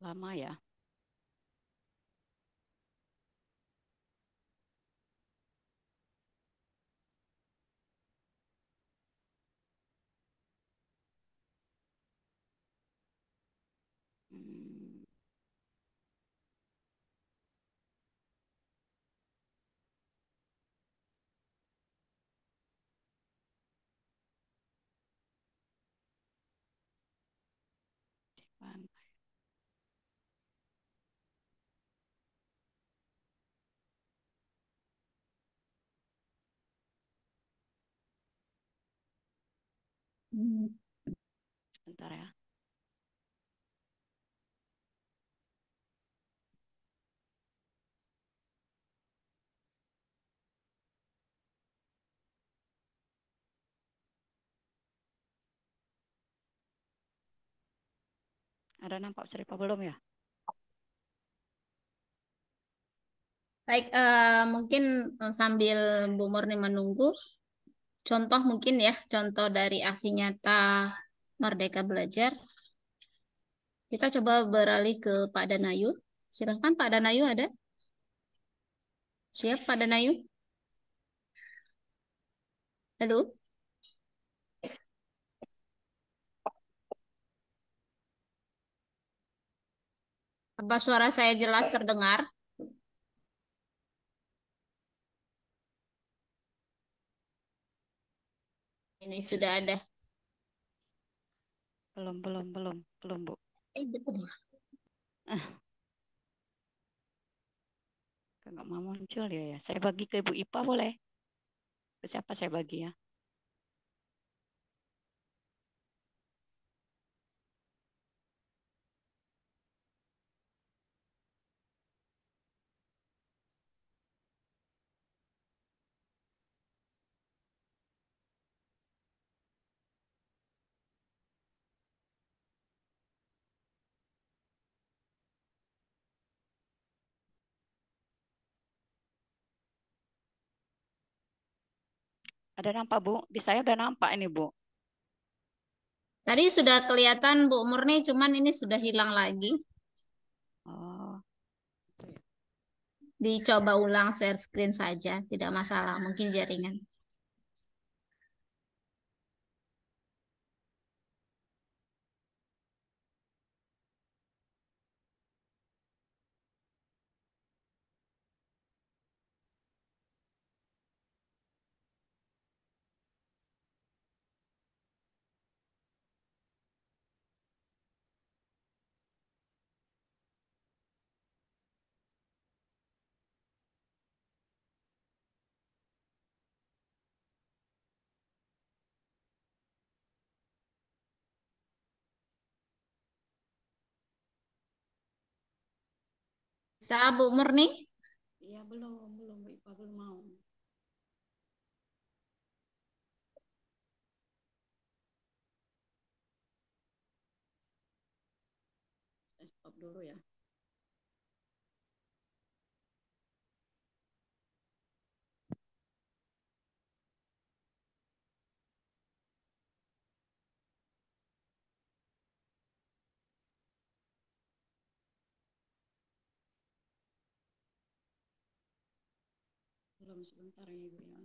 lama ya Bentar ya. Ada nampak cerita belum ya? Baik, uh, mungkin eh, sambil Bu Murni menunggu, Contoh mungkin ya, contoh dari aksi nyata Merdeka Belajar. Kita coba beralih ke Pak Danayu. Silahkan Pak Danayu ada? Siap Pak Danayu? Halo? Apa suara saya jelas terdengar? Ini sudah ada. Belum, belum, belum, belum, Bu. Eh, betul ya. Ah. Nggak mau muncul ya, ya. Saya bagi ke Ibu Ipa boleh? siapa saya bagi ya? Ada nampak, Bu? Di saya udah nampak ini, Bu. Tadi sudah kelihatan Bu Murni, cuman ini sudah hilang lagi. Oh. Dicoba ulang share screen saja, tidak masalah. Mungkin jaringan. Bisa Bu Murni? Iya belum, belum Bu Ipa belum mau. Eh, stop dulu ya. sebentar ya Ibu ya.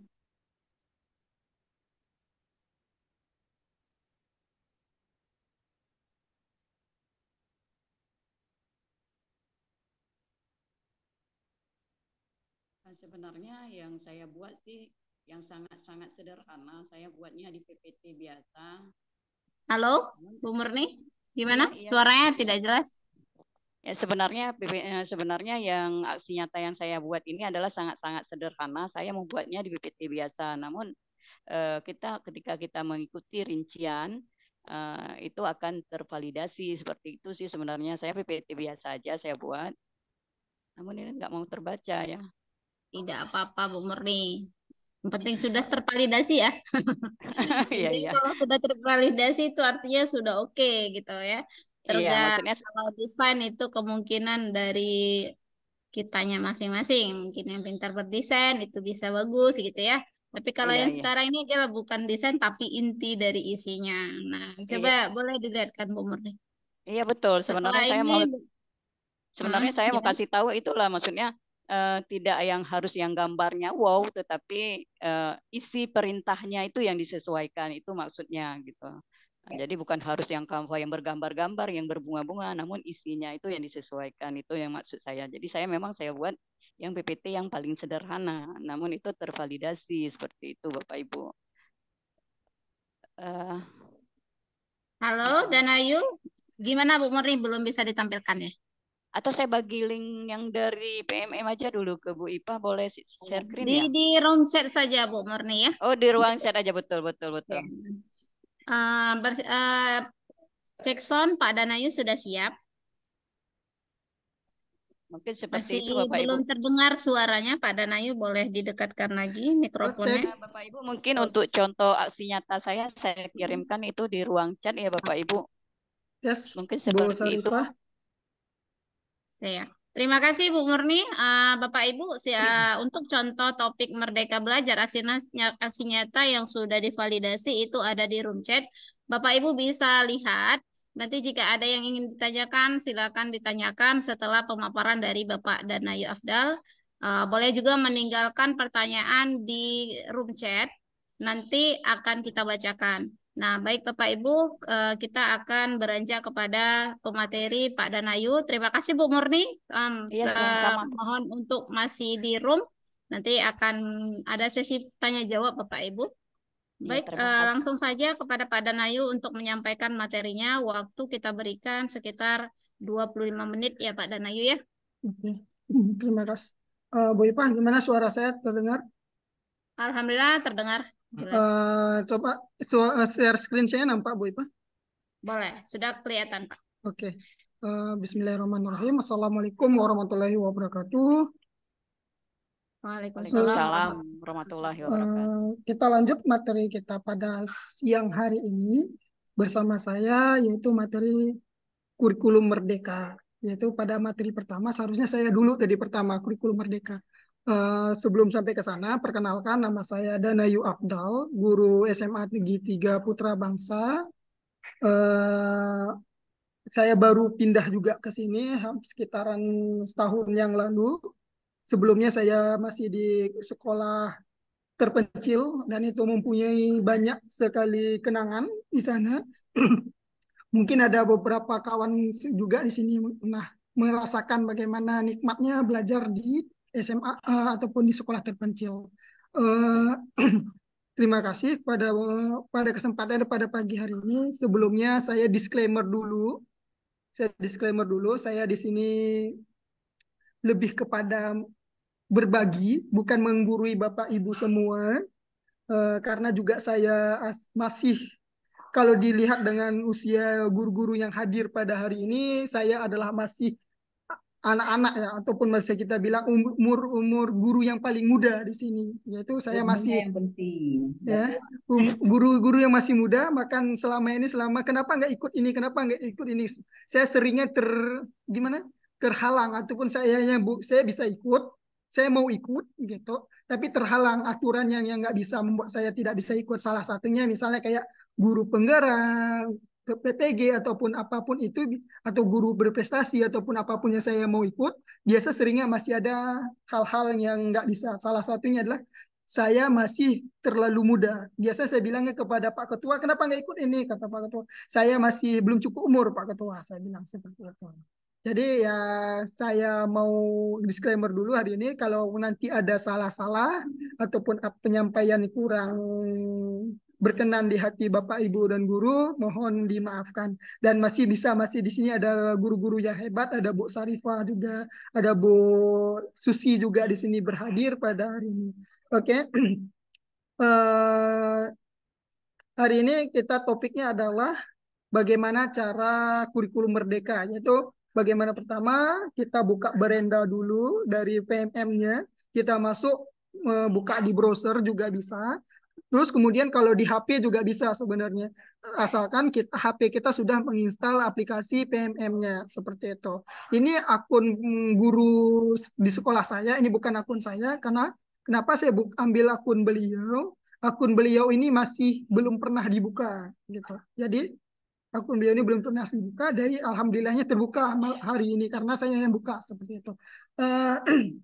Nah, sebenarnya yang saya buat sih yang sangat-sangat sederhana. Saya buatnya di PPT biasa. Halo, Bu Murni, gimana? Ya, ya. Suaranya tidak jelas. Ya, sebenarnya eh, sebenarnya yang aksi eh, nyata yang saya buat ini adalah sangat-sangat sederhana. Saya membuatnya di BPT biasa. Namun eh, kita ketika kita mengikuti rincian itu akan tervalidasi seperti itu sih sebenarnya. Saya PPT biasa aja saya buat. Namun ini nggak mau terbaca ya. Tidak apa-apa Bu Murni. Yang penting sudah tervalidasi ya. Iya, Jadi iya. kalau sudah tervalidasi itu artinya sudah oke okay, gitu ya. Iya, tergantung iya, maksudnya... kalau desain itu kemungkinan dari kitanya masing-masing mungkin yang pintar berdesain itu bisa bagus gitu ya tapi kalau iya, yang iya. sekarang ini adalah bukan desain tapi inti dari isinya nah coba iya. boleh dilihatkan Bu Murni iya betul Setelah sebenarnya ini, saya mau sebenarnya hmm, saya mau kasih tahu itulah maksudnya uh, tidak yang harus yang gambarnya wow tetapi uh, isi perintahnya itu yang disesuaikan itu maksudnya gitu Ya. Jadi bukan harus yang kanva yang bergambar-gambar, yang berbunga-bunga, namun isinya itu yang disesuaikan, itu yang maksud saya. Jadi saya memang saya buat yang PPT yang paling sederhana, namun itu tervalidasi seperti itu Bapak Ibu. Uh, Halo gitu. Ayu, gimana Bu Murni belum bisa ditampilkan ya? Atau saya bagi link yang dari PMM aja dulu ke Bu Ipa boleh share screen di, ya? Di room chat saja Bu Murni ya. Oh di ruang chat aja betul betul betul. Ya. Uh, eh, ber, uh, eh, cek sound Pak Danayu sudah siap. Mungkin seperti Masih itu Bapak belum Ibu. terdengar suaranya Pak Danayu boleh didekatkan lagi mikrofonnya. Bapak Ibu mungkin untuk contoh aksi nyata saya saya mm-hmm. kirimkan itu di ruang chat ya Bapak Ibu. Yes. Mungkin seperti Bu, itu. Pak. Saya. Terima kasih Bu Murni, uh, Bapak Ibu ya. untuk contoh topik Merdeka Belajar aksi, aksi nyata yang sudah divalidasi itu ada di room chat. Bapak Ibu bisa lihat. Nanti jika ada yang ingin ditanyakan silakan ditanyakan setelah pemaparan dari Bapak Danayu Afdal. Uh, boleh juga meninggalkan pertanyaan di room chat nanti akan kita bacakan. Nah, baik Bapak Ibu, eh, kita akan beranjak kepada pemateri Pak Danayu. Terima kasih Bu Murni. Um, iya, Mohon untuk masih di room. Nanti akan ada sesi tanya jawab Bapak Ibu. Iya, baik, ya, langsung saja kepada Pak Danayu untuk menyampaikan materinya. Waktu kita berikan sekitar 25 menit ya Pak Danayu ya. Oke, terima kasih. Uh, Bu Ipan, gimana suara saya terdengar? Alhamdulillah terdengar. Jelas. Uh, eh, coba eh, share screen saya nampak Bu Ipa? Boleh, sudah kelihatan Pak. Oke. Okay. Uh, eh, Bismillahirrahmanirrahim. Assalamualaikum warahmatullahi wabarakatuh. Waalaikumsalam warahmatullahi wabarakatuh. Uh, kita lanjut materi kita pada siang hari ini bersama saya yaitu materi kurikulum merdeka yaitu pada materi pertama seharusnya saya dulu tadi pertama kurikulum merdeka Uh, sebelum sampai ke sana, perkenalkan nama saya Danayu Abdal, guru SMA Negeri 3 Putra Bangsa. Uh, saya baru pindah juga ke sini sekitaran setahun yang lalu. Sebelumnya saya masih di sekolah terpencil dan itu mempunyai banyak sekali kenangan di sana. Mungkin ada beberapa kawan juga di sini pernah merasakan bagaimana nikmatnya belajar di SMA ataupun di sekolah terpencil. Eh, terima kasih pada pada kesempatan pada pagi hari ini. Sebelumnya saya disclaimer dulu. Saya disclaimer dulu. Saya di sini lebih kepada berbagi, bukan menggurui Bapak Ibu semua, eh, karena juga saya masih kalau dilihat dengan usia guru-guru yang hadir pada hari ini, saya adalah masih anak-anak ya ataupun masih kita bilang umur umur guru yang paling muda di sini yaitu saya masih yang penting ya um, guru-guru yang masih muda makan selama ini selama kenapa nggak ikut ini kenapa nggak ikut ini saya seringnya ter gimana terhalang ataupun saya yang bu saya bisa ikut saya mau ikut gitu tapi terhalang aturan yang yang nggak bisa membuat saya tidak bisa ikut salah satunya misalnya kayak guru penggerak PPG ataupun apapun itu atau guru berprestasi ataupun apapun yang saya mau ikut biasa seringnya masih ada hal-hal yang nggak bisa salah satunya adalah saya masih terlalu muda biasa saya bilangnya kepada Pak Ketua kenapa nggak ikut ini kata Pak Ketua saya masih belum cukup umur Pak Ketua saya bilang seperti itu jadi ya saya mau disclaimer dulu hari ini kalau nanti ada salah-salah ataupun penyampaian kurang berkenan di hati Bapak, Ibu, dan guru, mohon dimaafkan. Dan masih bisa, masih di sini ada guru-guru yang hebat, ada Bu Sarifah juga, ada Bu Susi juga di sini berhadir pada hari ini. Oke. Okay. Uh, eh, hari ini kita topiknya adalah bagaimana cara kurikulum merdeka, yaitu bagaimana pertama kita buka berenda dulu dari PMM-nya, kita masuk eh, buka di browser juga bisa. Terus kemudian kalau di HP juga bisa sebenarnya asalkan kita, HP kita sudah menginstal aplikasi PMM-nya seperti itu. Ini akun guru di sekolah saya, ini bukan akun saya karena kenapa saya ambil akun beliau? Akun beliau ini masih belum pernah dibuka gitu. Jadi akun beliau ini belum pernah dibuka dari alhamdulillahnya terbuka hari ini karena saya yang buka seperti itu. Uh,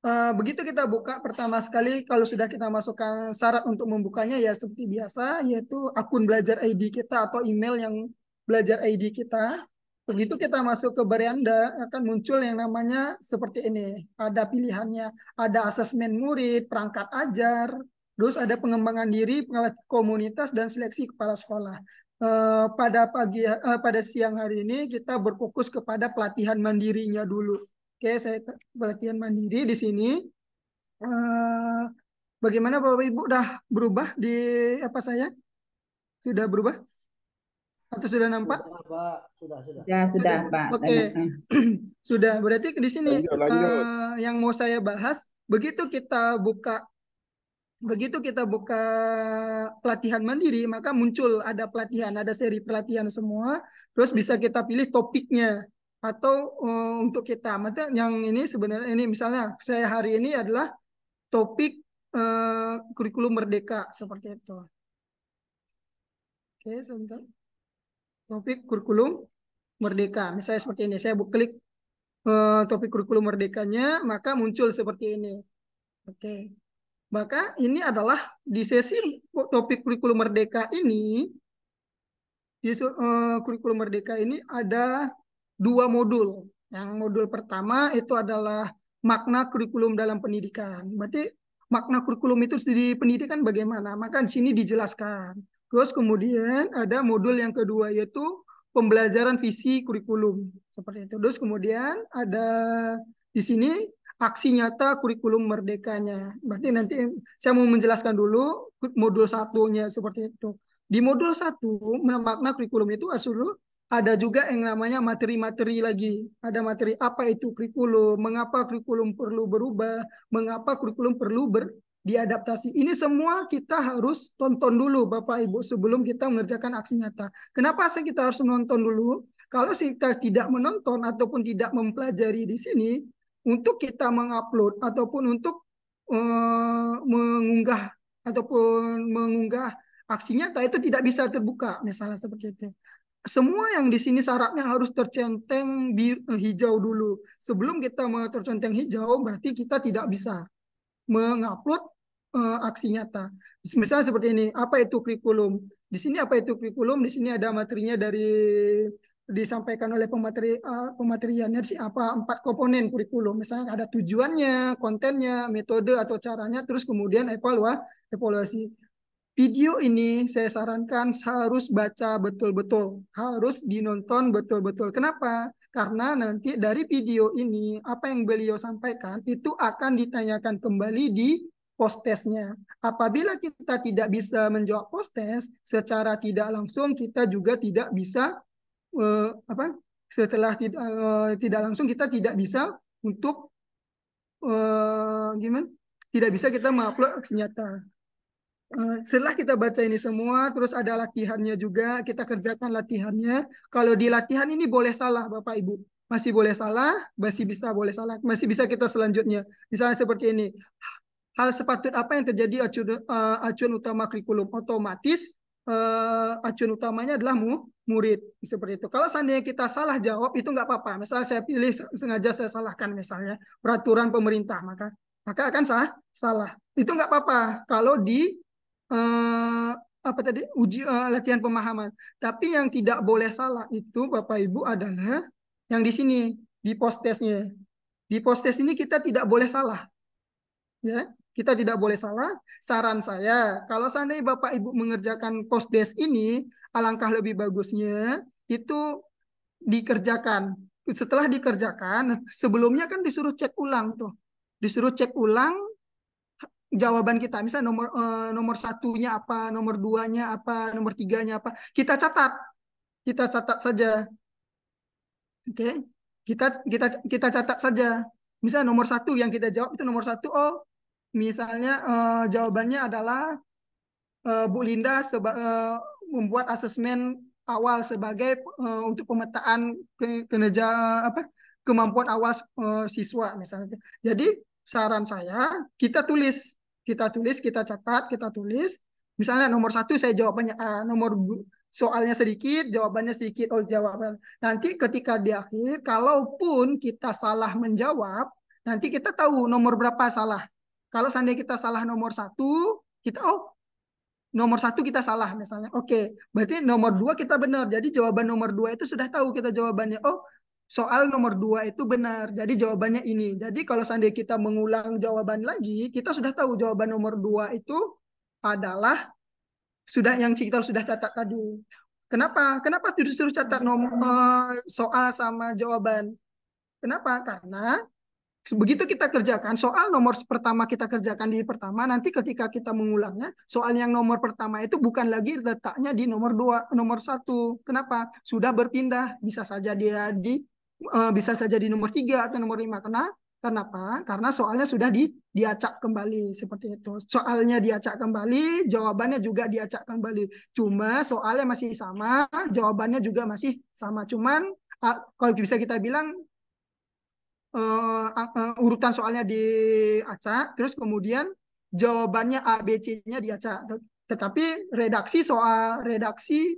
Eh, begitu kita buka pertama sekali kalau sudah kita masukkan syarat untuk membukanya ya seperti biasa yaitu akun belajar ID kita atau email yang belajar ID kita. Begitu kita masuk ke beranda akan muncul yang namanya seperti ini. Ada pilihannya, ada asesmen murid, perangkat ajar, terus ada pengembangan diri, pengalaman komunitas dan seleksi kepala sekolah. Eh, pada pagi eh, pada siang hari ini kita berfokus kepada pelatihan mandirinya dulu Oke, saya pelatihan mandiri di sini. Uh, bagaimana Bapak Ibu sudah berubah di apa saya? Sudah berubah? Atau sudah nampak? Sudah, Pak. Sudah, sudah. Ya, sudah, Pak. Oke. Okay. sudah. Berarti di sini lanjut, lanjut. Uh, yang mau saya bahas, begitu kita buka begitu kita buka pelatihan mandiri, maka muncul ada pelatihan, ada seri pelatihan semua, terus bisa kita pilih topiknya atau uh, untuk kita. Maksudnya yang ini sebenarnya ini misalnya saya hari ini adalah topik uh, kurikulum merdeka seperti itu. Oke, sebentar. Topik kurikulum merdeka. Misalnya seperti ini, saya klik uh, topik kurikulum merdekanya, maka muncul seperti ini. Oke. Maka ini adalah di sesi topik kurikulum merdeka ini di uh, kurikulum merdeka ini ada dua modul. Yang modul pertama itu adalah makna kurikulum dalam pendidikan. Berarti makna kurikulum itu di pendidikan bagaimana? Maka di sini dijelaskan. Terus kemudian ada modul yang kedua yaitu pembelajaran visi kurikulum. Seperti itu. Terus kemudian ada di sini aksi nyata kurikulum merdekanya. Berarti nanti saya mau menjelaskan dulu modul satunya seperti itu. Di modul satu makna kurikulum itu asuruh ada juga yang namanya materi-materi lagi. Ada materi apa itu kurikulum, mengapa kurikulum perlu berubah, mengapa kurikulum perlu ber diadaptasi. Ini semua kita harus tonton dulu Bapak Ibu sebelum kita mengerjakan aksi nyata. Kenapa sih kita harus menonton dulu? Kalau kita tidak menonton ataupun tidak mempelajari di sini, untuk kita mengupload ataupun untuk uh, mengunggah ataupun mengunggah aksi nyata itu tidak bisa terbuka misalnya seperti itu semua yang di sini syaratnya harus tercenteng eh, hijau dulu. Sebelum kita mau tercenteng hijau, berarti kita tidak bisa mengupload uh, aksi nyata. Misalnya seperti ini, apa itu kurikulum? Di sini apa itu kurikulum? Di sini ada materinya dari disampaikan oleh pemateri uh, pemateriannya sih apa empat komponen kurikulum misalnya ada tujuannya kontennya metode atau caranya terus kemudian evaluasi video ini saya sarankan harus baca betul-betul, harus dinonton betul-betul. Kenapa? Karena nanti dari video ini apa yang beliau sampaikan itu akan ditanyakan kembali di post testnya. Apabila kita tidak bisa menjawab post test secara tidak langsung, kita juga tidak bisa uh, apa? Setelah tidak uh, eh, tidak langsung kita tidak bisa untuk uh, gimana? Tidak bisa kita mengupload senjata. Eh, setelah kita baca ini semua, terus ada latihannya juga, kita kerjakan latihannya. Kalau di latihan ini boleh salah, Bapak Ibu. Masih boleh salah, masih bisa boleh salah, masih bisa kita selanjutnya. Misalnya seperti ini. Hal sepatut apa yang terjadi acuan, uh, eh, acuan utama kurikulum? Otomatis uh, eh, acuan utamanya adalah mu, murid. Seperti itu. Kalau seandainya kita salah jawab, itu nggak apa-apa. Misalnya saya pilih, sengaja saya salahkan misalnya. Peraturan pemerintah, maka maka akan sah, salah. Itu nggak apa-apa kalau di uh, apa tadi uji uh, latihan pemahaman. Tapi yang tidak boleh salah itu Bapak Ibu adalah yang di sini di post Di post ini kita tidak boleh salah. Ya, kita tidak boleh salah. Saran saya, kalau seandainya Bapak Ibu mengerjakan post ini, alangkah lebih bagusnya itu dikerjakan. Setelah dikerjakan, sebelumnya kan disuruh cek ulang tuh. Disuruh cek ulang jawaban kita misalnya nomor uh, nomor satunya apa nomor duanya apa nomor tiganya apa kita catat kita catat saja oke okay? kita kita kita catat saja misalnya nomor satu yang kita jawab itu nomor satu oh misalnya uh, jawabannya adalah uh, Bu Linda seba, uh, membuat asesmen awal sebagai uh, untuk pemetaan kinerja apa kemampuan awas uh, siswa misalnya jadi saran saya kita tulis kita tulis, kita catat, kita tulis. Misalnya nomor satu saya jawabannya A, eh, nomor soalnya sedikit, jawabannya sedikit, oh jawaban. Nanti ketika di akhir, kalaupun kita salah menjawab, nanti kita tahu nomor berapa salah. Kalau seandainya kita salah nomor satu, kita oh nomor satu kita salah misalnya. Oke, okay. berarti nomor dua kita benar. Jadi jawaban nomor dua itu sudah tahu kita jawabannya. Oh, soal nomor dua itu benar. Jadi jawabannya ini. Jadi kalau seandainya kita mengulang jawaban lagi, kita sudah tahu jawaban nomor dua itu adalah sudah yang kita sudah catat tadi. Kenapa? Kenapa disuruh catat nomor eh, soal sama jawaban? Kenapa? Karena begitu kita kerjakan soal nomor pertama kita kerjakan di pertama nanti ketika kita mengulangnya soal yang nomor pertama itu bukan lagi letaknya di nomor dua nomor satu kenapa sudah berpindah bisa saja dia di Eh, bisa saja di nomor tiga atau nomor lima karena kenapa karena soalnya sudah di diacak kembali seperti itu soalnya diacak kembali jawabannya juga diacak kembali cuma soalnya masih sama jawabannya juga masih sama cuman kalau bisa kita bilang uh, uh, urutan soalnya diacak terus kemudian jawabannya abc nya diacak tetapi redaksi soal redaksi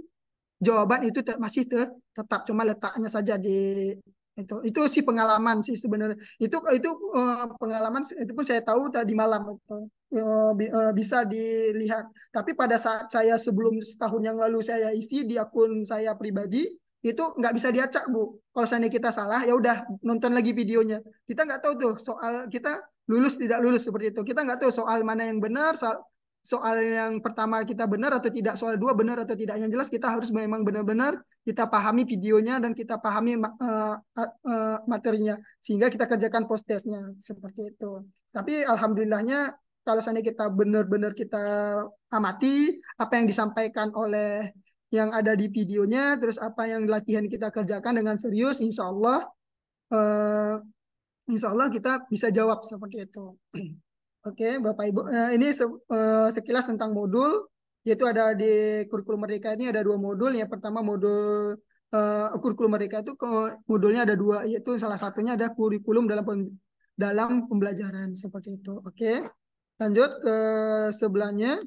jawaban itu masih te tetap cuma letaknya saja di itu itu sih pengalaman sih sebenarnya itu itu eh, pengalaman itu pun saya tahu tadi malam eh, eh, itu bisa dilihat tapi pada saat saya sebelum setahun yang lalu saya isi di akun saya pribadi itu nggak bisa diacak bu kalau seandainya kita salah ya udah nonton lagi videonya kita nggak tahu tuh soal kita lulus tidak lulus seperti itu kita nggak tahu soal mana yang benar soal yang pertama kita benar atau tidak, soal dua benar atau tidak yang jelas kita harus memang benar-benar kita pahami videonya dan kita pahami uh, uh, materinya sehingga kita kerjakan post testnya seperti itu. Tapi alhamdulillahnya kalau seandainya kita benar-benar kita amati apa yang disampaikan oleh yang ada di videonya, terus apa yang latihan kita kerjakan dengan serius, insya Allah, uh, insya Allah kita bisa jawab seperti itu. Oke, Bapak Ibu, eh, ini eh, sekilas tentang modul. Yaitu ada di kurikulum mereka ini ada dua modul. Yang pertama modul eh, kurikulum mereka itu modulnya ada dua. Yaitu salah satunya ada kurikulum dalam dalam pembelajaran seperti itu. Oke, lanjut ke sebelahnya.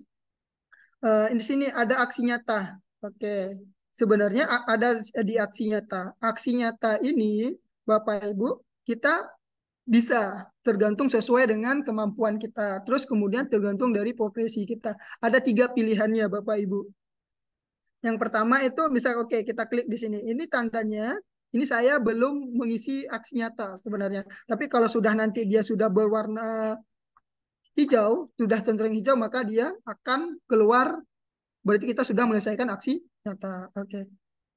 Di sini ada aksi nyata. Oke, sebenarnya ada di aksi nyata. Aksi nyata ini, Bapak Ibu, kita bisa, tergantung sesuai dengan kemampuan kita. Terus kemudian tergantung dari profesi kita. Ada tiga pilihannya Bapak Ibu. Yang pertama itu bisa oke okay, kita klik di sini. Ini tandanya ini saya belum mengisi aksi nyata sebenarnya. Tapi kalau sudah nanti dia sudah berwarna hijau, sudah cenderung hijau maka dia akan keluar berarti kita sudah menyelesaikan aksi nyata. Oke. Okay.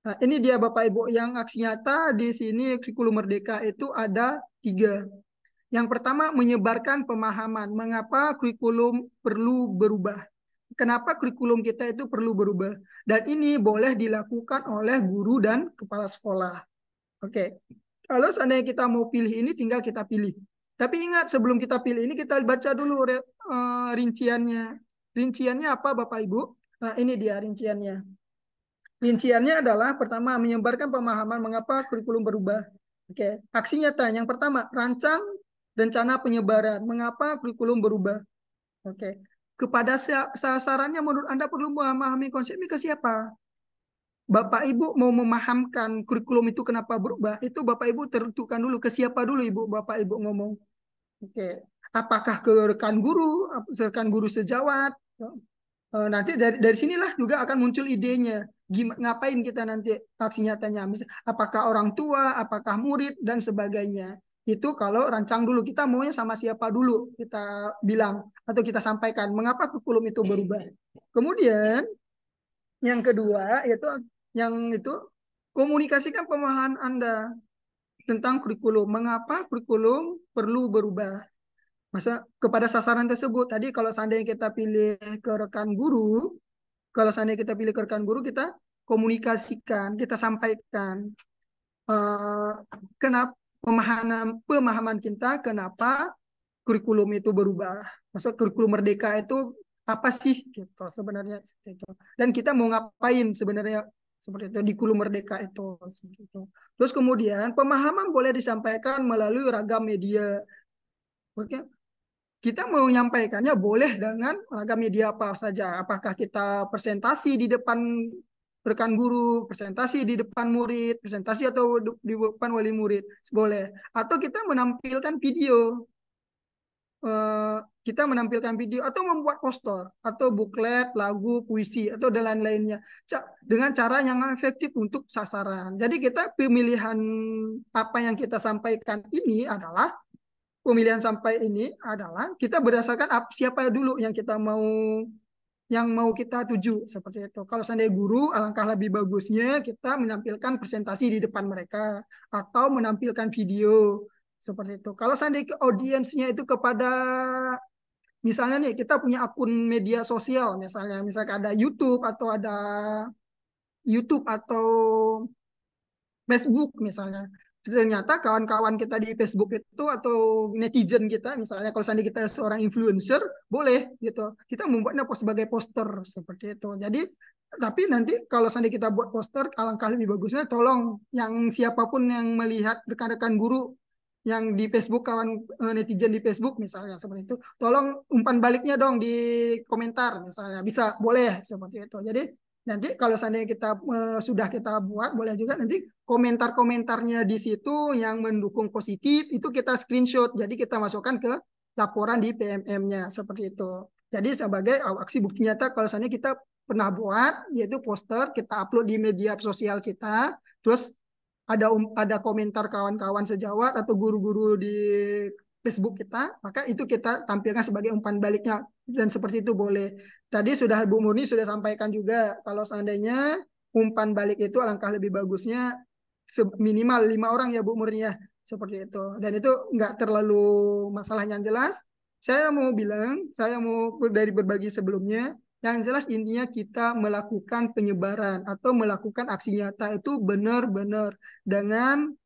Nah, ini dia Bapak Ibu yang aksi nyata di sini kurikulum merdeka itu ada tiga. Yang pertama menyebarkan pemahaman mengapa kurikulum perlu berubah. Kenapa kurikulum kita itu perlu berubah. Dan ini boleh dilakukan oleh guru dan kepala sekolah. Oke, kalau seandainya kita mau pilih ini tinggal kita pilih. Tapi ingat sebelum kita pilih ini kita baca dulu eh, rinciannya. Rinciannya apa Bapak Ibu? Nah, ini dia rinciannya. Rinciannya adalah pertama menyebarkan pemahaman mengapa kurikulum berubah. Oke, aksi nyata yang pertama rancang rencana penyebaran mengapa kurikulum berubah. Oke, kepada sasarannya menurut Anda perlu memahami konsep ini ke siapa? Bapak Ibu mau memahamkan kurikulum itu kenapa berubah, itu Bapak Ibu tentukan dulu ke siapa dulu Ibu Bapak Ibu ngomong. Oke, apakah ke rekan guru, rekan guru sejawat? Eh, nanti dari dari sinilah juga akan muncul idenya ngapain kita nanti aksi nyatanya apakah orang tua apakah murid dan sebagainya itu kalau rancang dulu kita maunya sama siapa dulu kita bilang atau kita sampaikan mengapa kurikulum itu berubah kemudian yang kedua yaitu yang itu komunikasikan pemahaman anda tentang kurikulum mengapa kurikulum perlu berubah masa kepada sasaran tersebut tadi kalau seandainya kita pilih ke rekan guru kalau seandainya kita pilih ke rekan guru, kita komunikasikan, kita sampaikan uh, eh, kenapa pemahaman pemahaman kita kenapa kurikulum itu berubah. Maksud kurikulum merdeka itu apa sih gitu sebenarnya itu. Dan kita mau ngapain sebenarnya seperti itu di kurikulum merdeka itu seperti itu. Terus kemudian pemahaman boleh disampaikan melalui ragam media. Oke, kita menyampaikannya boleh dengan ragam media apa saja. Apakah kita presentasi di depan rekan guru, presentasi di depan murid, presentasi atau di depan wali murid, boleh. Atau kita menampilkan video. Eh, kita menampilkan video atau membuat poster atau buklet, lagu, puisi atau dan lain-lainnya dengan cara yang efektif untuk sasaran. Jadi kita pemilihan apa yang kita sampaikan ini adalah pemilihan sampai ini adalah kita berdasarkan siapa dulu yang kita mau yang mau kita tuju seperti itu. Kalau seandainya guru, alangkah lebih bagusnya kita menampilkan presentasi di depan mereka atau menampilkan video seperti itu. Kalau seandainya audiensnya itu kepada misalnya nih kita punya akun media sosial misalnya, misalnya ada YouTube atau ada YouTube atau Facebook misalnya ternyata kawan-kawan kita di Facebook itu atau netizen kita misalnya kalau seandainya kita seorang influencer boleh gitu kita membuatnya sebagai poster seperti itu jadi tapi nanti kalau seandainya kita buat poster alangkah lebih bagusnya tolong yang siapapun yang melihat rekan-rekan guru yang di Facebook kawan eh, netizen di Facebook misalnya seperti itu tolong umpan baliknya dong di komentar misalnya bisa boleh seperti itu jadi nanti kalau seandainya kita uh, sudah kita buat boleh juga nanti komentar-komentarnya di situ yang mendukung positif itu kita screenshot jadi kita masukkan ke laporan di PMM-nya seperti itu. Jadi sebagai aksi bukti nyata kalau seandainya kita pernah buat yaitu poster kita upload di media sosial kita terus ada um, ada komentar kawan-kawan sejawat atau guru-guru di Facebook kita, maka itu kita tampilkan sebagai umpan baliknya dan seperti itu boleh. Tadi sudah Bu Murni sudah sampaikan juga kalau seandainya umpan balik itu alangkah lebih bagusnya minimal lima orang ya Bu Murni ya seperti itu. Dan itu nggak terlalu masalah yang jelas. Saya mau bilang, saya mau dari berbagi sebelumnya, yang jelas intinya kita melakukan penyebaran atau melakukan aksi nyata itu benar-benar dengan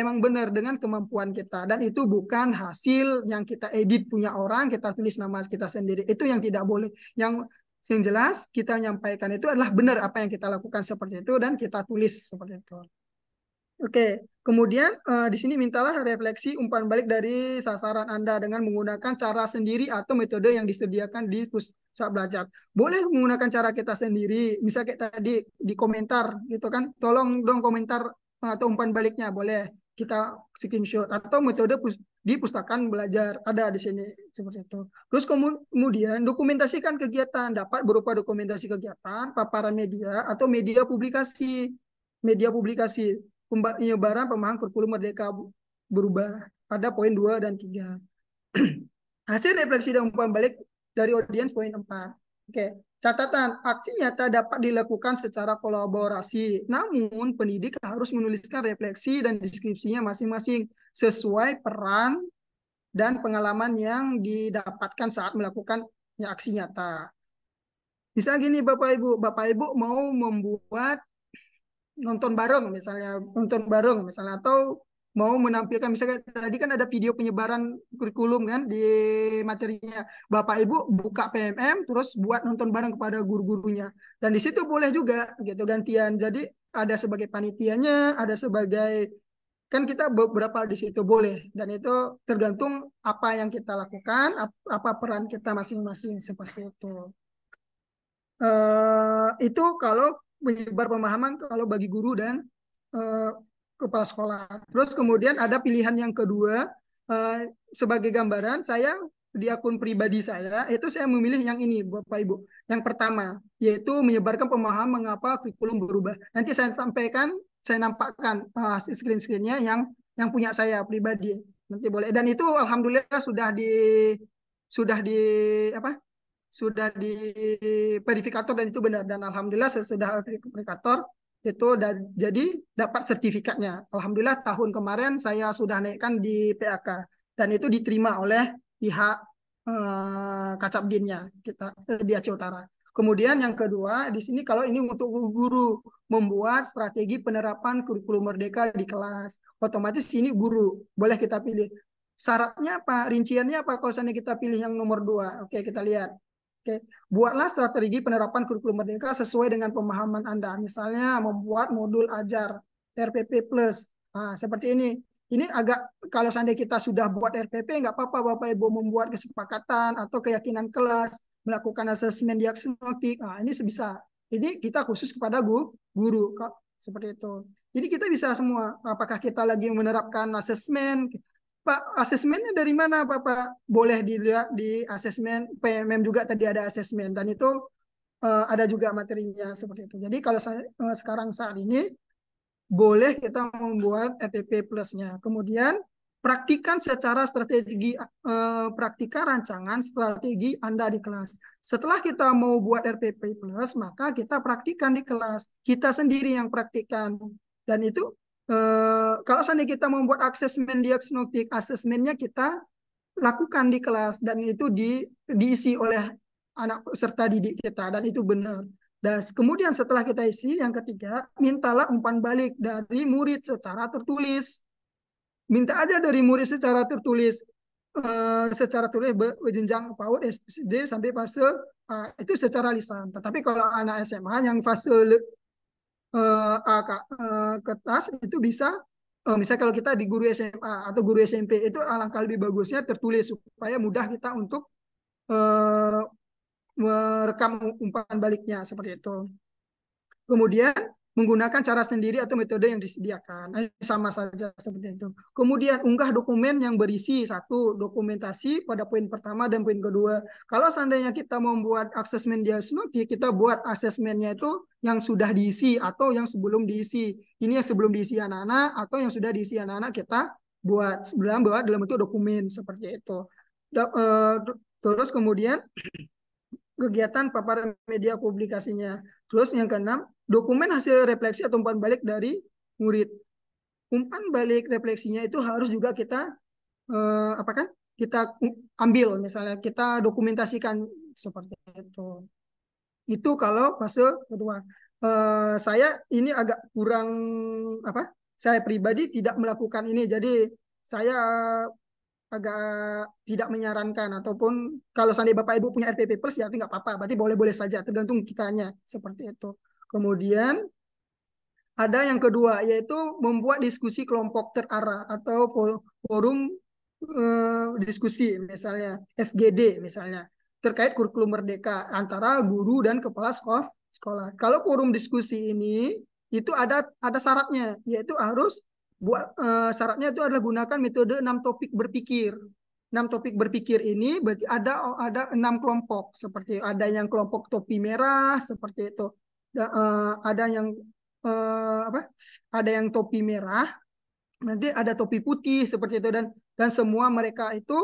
emang benar dengan kemampuan kita dan itu bukan hasil yang kita edit punya orang kita tulis nama kita sendiri itu yang tidak boleh yang yang jelas kita menyampaikan itu adalah benar apa yang kita lakukan seperti itu dan kita tulis seperti itu Oke, kemudian uh, di sini mintalah refleksi umpan balik dari sasaran Anda dengan menggunakan cara sendiri atau metode yang disediakan di pusat belajar. Boleh menggunakan cara kita sendiri, bisa kayak tadi di komentar gitu kan, tolong dong komentar atau umpan baliknya boleh kita screenshot atau metode di pustakaan belajar ada di sini seperti itu. Terus kemudian dokumentasikan kegiatan dapat berupa dokumentasi kegiatan, paparan media atau media publikasi, media publikasi penyebaran pemahaman kurikulum merdeka berubah. Ada poin 2 dan 3. Hasil refleksi dan umpan balik dari audiens poin 4. Oke. Catatan, aksi nyata dapat dilakukan secara kolaborasi, namun pendidik harus menuliskan refleksi dan deskripsinya masing-masing sesuai peran dan pengalaman yang didapatkan saat melakukan aksi nyata. Misalnya gini Bapak Ibu, Bapak Ibu mau membuat nonton bareng misalnya, nonton bareng misalnya atau mau menampilkan misalnya tadi kan ada video penyebaran kurikulum kan di materinya Bapak Ibu buka PMM terus buat nonton bareng kepada guru-gurunya dan di situ boleh juga gitu gantian jadi ada sebagai panitianya ada sebagai kan kita beberapa di situ boleh dan itu tergantung apa yang kita lakukan apa peran kita masing-masing seperti itu uh, itu kalau menyebar pemahaman kalau bagi guru dan eh, kepala sekolah. Terus kemudian ada pilihan yang kedua eh, sebagai gambaran saya di akun pribadi saya itu saya memilih yang ini Bapak Ibu. Yang pertama yaitu menyebarkan pemahaman mengapa kurikulum berubah. Nanti saya sampaikan, saya nampakkan eh, hasil uh, screen-screennya yang yang punya saya pribadi. Nanti boleh. Dan itu alhamdulillah sudah di sudah di apa? sudah di verifikator dan itu benar dan alhamdulillah sudah verifikator itu dan jadi dapat sertifikatnya. Alhamdulillah tahun kemarin saya sudah naikkan di PAK dan itu diterima oleh pihak eh, Kacabdinnya kita eh, di Aceh Utara. Kemudian yang kedua di sini kalau ini untuk guru membuat strategi penerapan kurikulum merdeka di kelas, otomatis ini guru boleh kita pilih. Syaratnya apa? Rinciannya apa kalau misalnya kita pilih yang nomor dua? Oke kita lihat. Oke, buatlah strategi penerapan kurikulum merdeka sesuai dengan pemahaman Anda. Misalnya membuat modul ajar RPP plus. Nah, seperti ini. Ini agak kalau seandainya kita sudah buat RPP nggak apa-apa Bapak Ibu membuat kesepakatan atau keyakinan kelas, melakukan asesmen diagnostik. Nah, ini bisa. Ini kita khusus kepada guru, guru seperti itu. Jadi kita bisa semua apakah kita lagi menerapkan asesmen, Pak, asesmennya dari mana, Pak? Pak? Boleh dilihat di asesmen PMM juga tadi ada asesmen dan itu uh, ada juga materinya seperti itu. Jadi kalau saya, uh, sekarang saat ini boleh kita membuat ETP plusnya. Kemudian praktikan secara strategi uh, praktika rancangan strategi Anda di kelas. Setelah kita mau buat RPP e plus, maka kita praktikan di kelas. Kita sendiri yang praktikan dan itu Eh, kalau seandainya kita membuat asesmen diagnostik, asesmennya kita lakukan di kelas dan itu di, diisi oleh anak serta didik kita dan itu benar. Dan kemudian setelah kita isi, yang ketiga, mintalah umpan balik dari murid secara tertulis. Minta aja dari murid secara tertulis. Eh, secara tulis berjenjang PAUD SD sampai fase eh, itu secara lisan. Tetapi kalau anak SMA yang fase uh, uh, kertas itu bisa uh, misalnya kalau kita di guru SMA atau guru SMP itu alangkah lebih bagusnya tertulis supaya mudah kita untuk uh, merekam umpan baliknya seperti itu. Kemudian menggunakan cara sendiri atau metode yang disediakan. Nah, sama saja seperti itu. Kemudian unggah dokumen yang berisi satu dokumentasi pada poin pertama dan poin kedua. Kalau seandainya kita membuat asesmen diagnostik, kita buat asesmennya itu yang sudah diisi atau yang sebelum diisi. Ini yang sebelum diisi anak-anak atau yang sudah diisi anak-anak kita buat sebelum buat dalam bentuk dokumen seperti itu. Eh, terus kemudian kegiatan paparan media publikasinya. Terus yang keenam dokumen hasil refleksi atau umpan balik dari murid. Umpan balik refleksinya itu harus juga kita eh, apa kan? Kita ambil misalnya kita dokumentasikan seperti itu. Itu kalau fase kedua. Eh, saya ini agak kurang apa? Saya pribadi tidak melakukan ini. Jadi saya agak tidak menyarankan ataupun kalau seandainya Bapak Ibu punya RPP plus ya nggak apa-apa berarti boleh-boleh saja tergantung kitanya seperti itu. Kemudian ada yang kedua yaitu membuat diskusi kelompok terarah atau forum eh, diskusi misalnya FGD misalnya terkait kurikulum merdeka antara guru dan kepala sekolah. sekolah. Kalau forum diskusi ini itu ada ada syaratnya yaitu harus buat eh, syaratnya itu adalah gunakan metode enam topik berpikir. Enam topik berpikir ini berarti ada ada enam kelompok seperti ada yang kelompok topi merah seperti itu uh, ada yang uh, apa ada yang topi merah nanti ada topi putih seperti itu dan dan semua mereka itu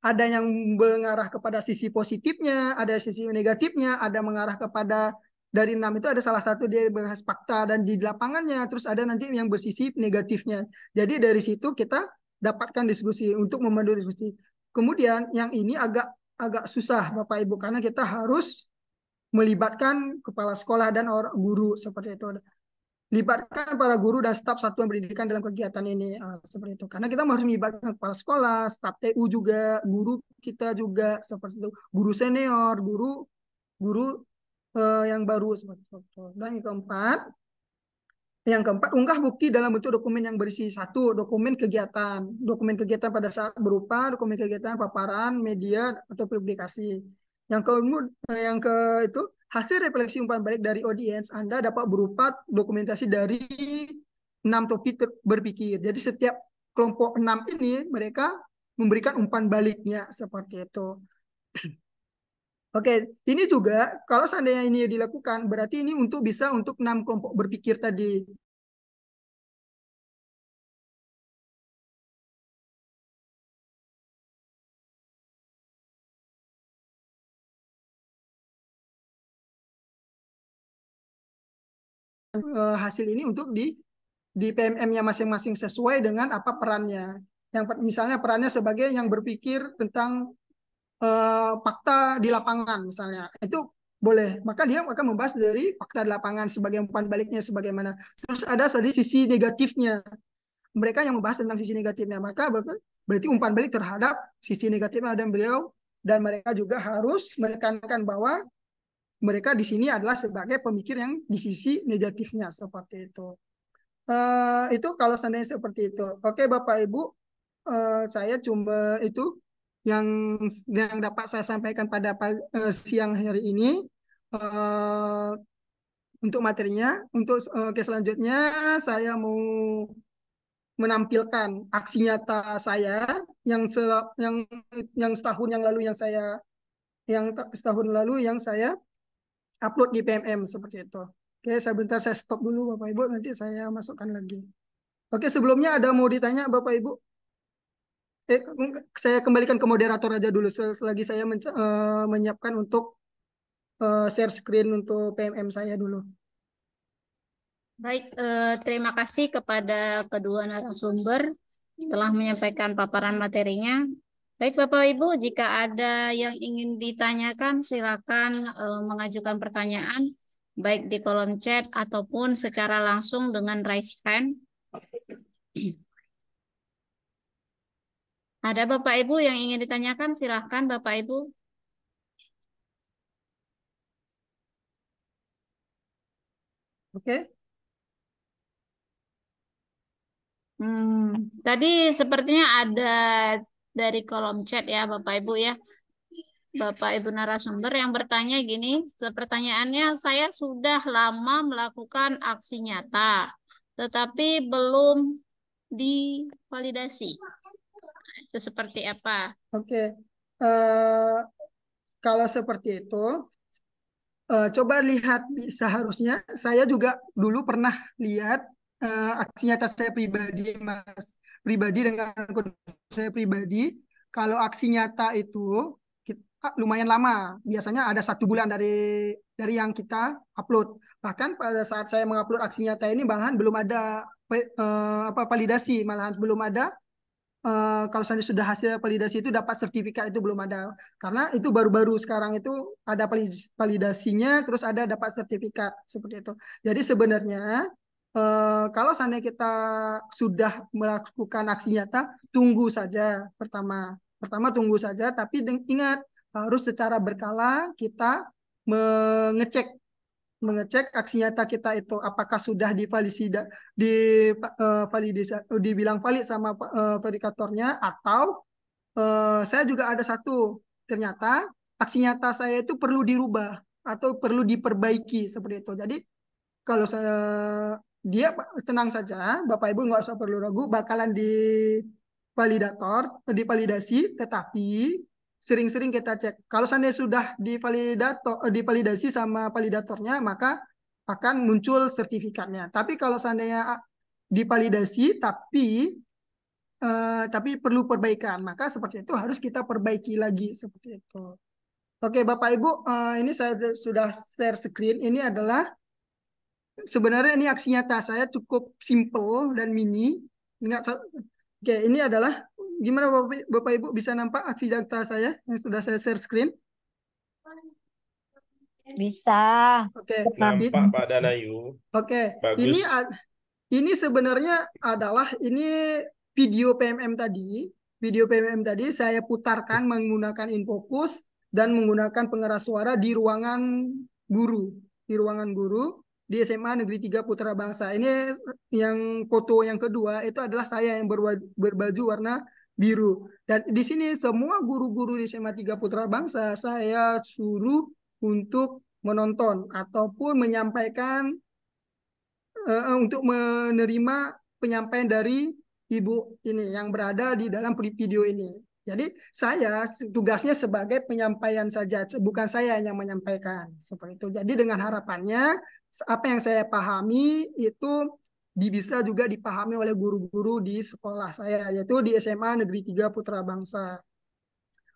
ada yang mengarah kepada sisi positifnya, ada sisi negatifnya, ada mengarah kepada dari enam itu ada salah satu dia bahas fakta dan di lapangannya, terus ada nanti yang bersisi negatifnya. Jadi dari situ kita dapatkan diskusi untuk memandu diskusi. Kemudian yang ini agak agak susah Bapak Ibu karena kita harus melibatkan kepala sekolah dan orang guru seperti itu libatkan para guru dan staf satuan pendidikan dalam kegiatan ini eh, seperti itu karena kita harus melibatkan kepala sekolah staf TU juga guru kita juga seperti itu guru senior guru guru uh, yang baru seperti itu dan yang keempat yang keempat, unggah bukti dalam bentuk dokumen yang berisi satu dokumen kegiatan, dokumen kegiatan pada saat berupa dokumen kegiatan paparan, media atau publikasi. Yang ke eh, yang ke itu hasil refleksi umpan balik dari audiens Anda dapat berupa dokumentasi dari enam topik berpikir. Jadi setiap kelompok enam ini mereka memberikan umpan baliknya seperti itu. Oke, ini juga kalau seandainya ini dilakukan berarti ini untuk bisa untuk enam kelompok berpikir tadi. Eh, hasil ini untuk di di pmm yang masing-masing sesuai dengan apa perannya. Yang misalnya perannya sebagai yang berpikir tentang uh, fakta di lapangan misalnya. Itu boleh. Maka dia akan membahas dari fakta di lapangan sebagai umpan baliknya sebagaimana. Terus ada dari sisi negatifnya. Mereka yang membahas tentang sisi negatifnya. Maka berarti umpan balik terhadap sisi negatifnya dan beliau dan mereka juga harus menekankan bahwa mereka di sini adalah sebagai pemikir yang di sisi negatifnya seperti itu. Uh, itu kalau seandainya seperti itu. Oke, okay, Bapak Ibu, uh, saya cuma itu yang yang dapat saya sampaikan pada uh, siang hari ini uh, untuk materinya. Untuk uh, ke selanjutnya saya mau menampilkan aksi nyata saya yang sel yang yang setahun yang lalu yang saya yang setahun lalu yang saya upload di PMM seperti itu. Oke, sebentar saya stop dulu Bapak Ibu, nanti saya masukkan lagi. Oke, sebelumnya ada mau ditanya Bapak Ibu? Eh, saya kembalikan ke moderator aja dulu selagi saya men uh, menyiapkan untuk uh, share screen untuk PMM saya dulu. Baik, eh, terima kasih kepada kedua narasumber telah menyampaikan paparan materinya. Baik Bapak Ibu, jika ada yang ingin ditanyakan silakan uh, mengajukan pertanyaan baik di kolom chat ataupun secara langsung dengan raise hand. Ada Bapak Ibu yang ingin ditanyakan silakan Bapak Ibu. Oke. Okay. Hmm, tadi sepertinya ada dari kolom chat ya Bapak Ibu ya. Bapak Ibu narasumber yang bertanya gini, pertanyaannya saya sudah lama melakukan aksi nyata, tetapi belum divalidasi. Nah, itu seperti apa? Oke, okay. uh, eh, kalau seperti itu, uh, coba lihat seharusnya saya juga dulu pernah lihat uh, aksi nyata saya pribadi, Mas pribadi dengan kode saya pribadi kalau aksi nyata itu kita, lumayan lama biasanya ada satu bulan dari dari yang kita upload bahkan pada saat saya mengupload aksi nyata ini malahan belum ada eh, apa validasi malahan belum ada Uh, kalau saya sudah hasil validasi itu dapat sertifikat itu belum ada karena itu baru-baru sekarang itu ada validasinya terus ada dapat sertifikat seperti itu jadi sebenarnya eh, kalau seandainya kita sudah melakukan aksi nyata, tunggu saja pertama. Pertama tunggu saja, tapi ingat harus secara berkala kita mengecek mengecek aksi nyata kita itu apakah sudah divalidasi di uh, dibilang valid sama uh, verifikatornya atau uh, saya juga ada satu ternyata aksi nyata saya itu perlu dirubah atau perlu diperbaiki seperti itu. Jadi kalau saya dia tenang saja, Bapak Ibu nggak usah perlu ragu, bakalan divalidator, divalidasi, tetapi sering-sering kita cek. Kalau seandainya sudah di eh, divalidasi sama validatornya, maka akan muncul sertifikatnya. Tapi kalau seandainya ah, divalidasi, tapi eh, tapi perlu perbaikan, maka seperti itu harus kita perbaiki lagi seperti itu. Oke, Bapak Ibu, eh, ini saya sudah share screen. Ini adalah sebenarnya ini aksi nyata saya cukup simple dan mini. Enggak Oke, ini adalah gimana Bapak, Bapak Ibu bisa nampak aksi nyata saya yang sudah saya share screen? Bisa. Oke. Okay. Nampak Pak Danayu. Oke. Bagus. Ini ini sebenarnya adalah ini video PMM tadi. Video PMM tadi saya putarkan menggunakan infocus dan menggunakan pengeras suara di ruangan guru. Di ruangan guru di SMA Negeri 3 Putra Bangsa. Ini yang foto yang kedua itu adalah saya yang berbaju warna biru. Dan di sini semua guru-guru di SMA 3 Putra Bangsa saya suruh untuk menonton ataupun menyampaikan uh, untuk menerima penyampaian dari ibu ini yang berada di dalam video ini. Jadi saya tugasnya sebagai penyampaian saja, bukan saya yang menyampaikan seperti itu. Jadi dengan harapannya apa yang saya pahami itu bisa juga dipahami oleh guru-guru di sekolah saya, yaitu di SMA Negeri 3 Putra Bangsa.